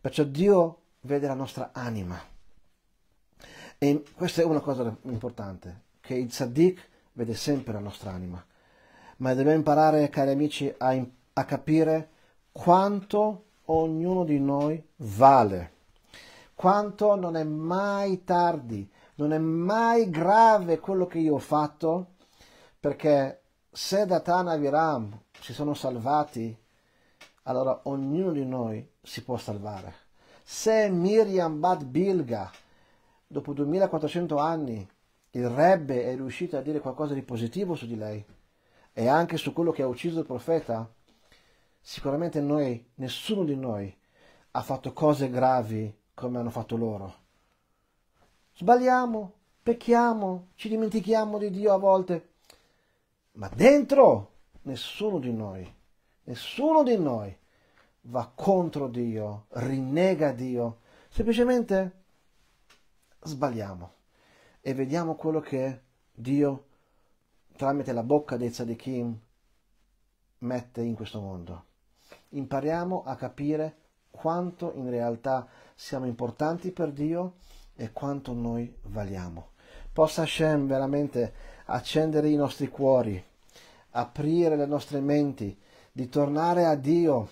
Perciò Dio vede la nostra anima. E questa è una cosa importante, che il tzaddik vede sempre la nostra anima ma dobbiamo imparare, cari amici, a, a capire quanto ognuno di noi vale, quanto non è mai tardi, non è mai grave quello che io ho fatto, perché se Datana e Viram si sono salvati, allora ognuno di noi si può salvare. Se Miriam Bad Bilga, dopo 2400 anni, il Rebbe è riuscito a dire qualcosa di positivo su di lei, e anche su quello che ha ucciso il profeta, sicuramente noi, nessuno di noi, ha fatto cose gravi come hanno fatto loro. Sbagliamo, pecchiamo, ci dimentichiamo di Dio a volte, ma dentro nessuno di noi, nessuno di noi va contro Dio, rinnega Dio, semplicemente sbagliamo e vediamo quello che Dio ha tramite la bocca dei tzadikim mette in questo mondo. Impariamo a capire quanto in realtà siamo importanti per Dio e quanto noi valiamo. Possa Hashem veramente accendere i nostri cuori, aprire le nostre menti, di tornare a Dio,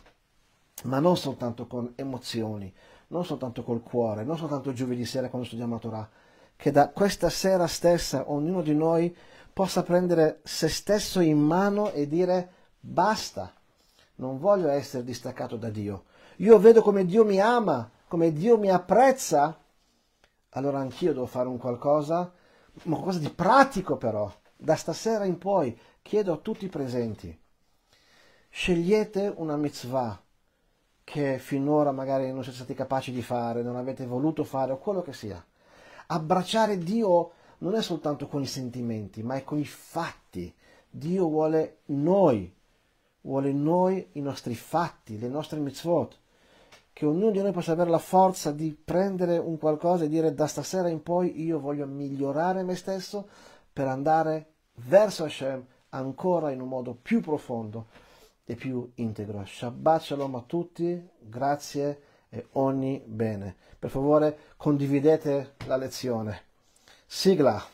ma non soltanto con emozioni, non soltanto col cuore, non soltanto giovedì sera quando studiamo la Torah, che da questa sera stessa ognuno di noi possa prendere se stesso in mano e dire basta, non voglio essere distaccato da Dio. Io vedo come Dio mi ama, come Dio mi apprezza. Allora anch'io devo fare un qualcosa, ma qualcosa di pratico però. Da stasera in poi chiedo a tutti i presenti, scegliete una mitzvah che finora magari non siete stati capaci di fare, non avete voluto fare o quello che sia. Abbracciare Dio non è soltanto con i sentimenti, ma è con i fatti. Dio vuole noi, vuole noi i nostri fatti, le nostre mitzvot, che ognuno di noi possa avere la forza di prendere un qualcosa e dire da stasera in poi io voglio migliorare me stesso per andare verso Hashem ancora in un modo più profondo e più integro. Shabbat shalom a tutti, grazie e ogni bene. Per favore condividete la lezione. Sigla.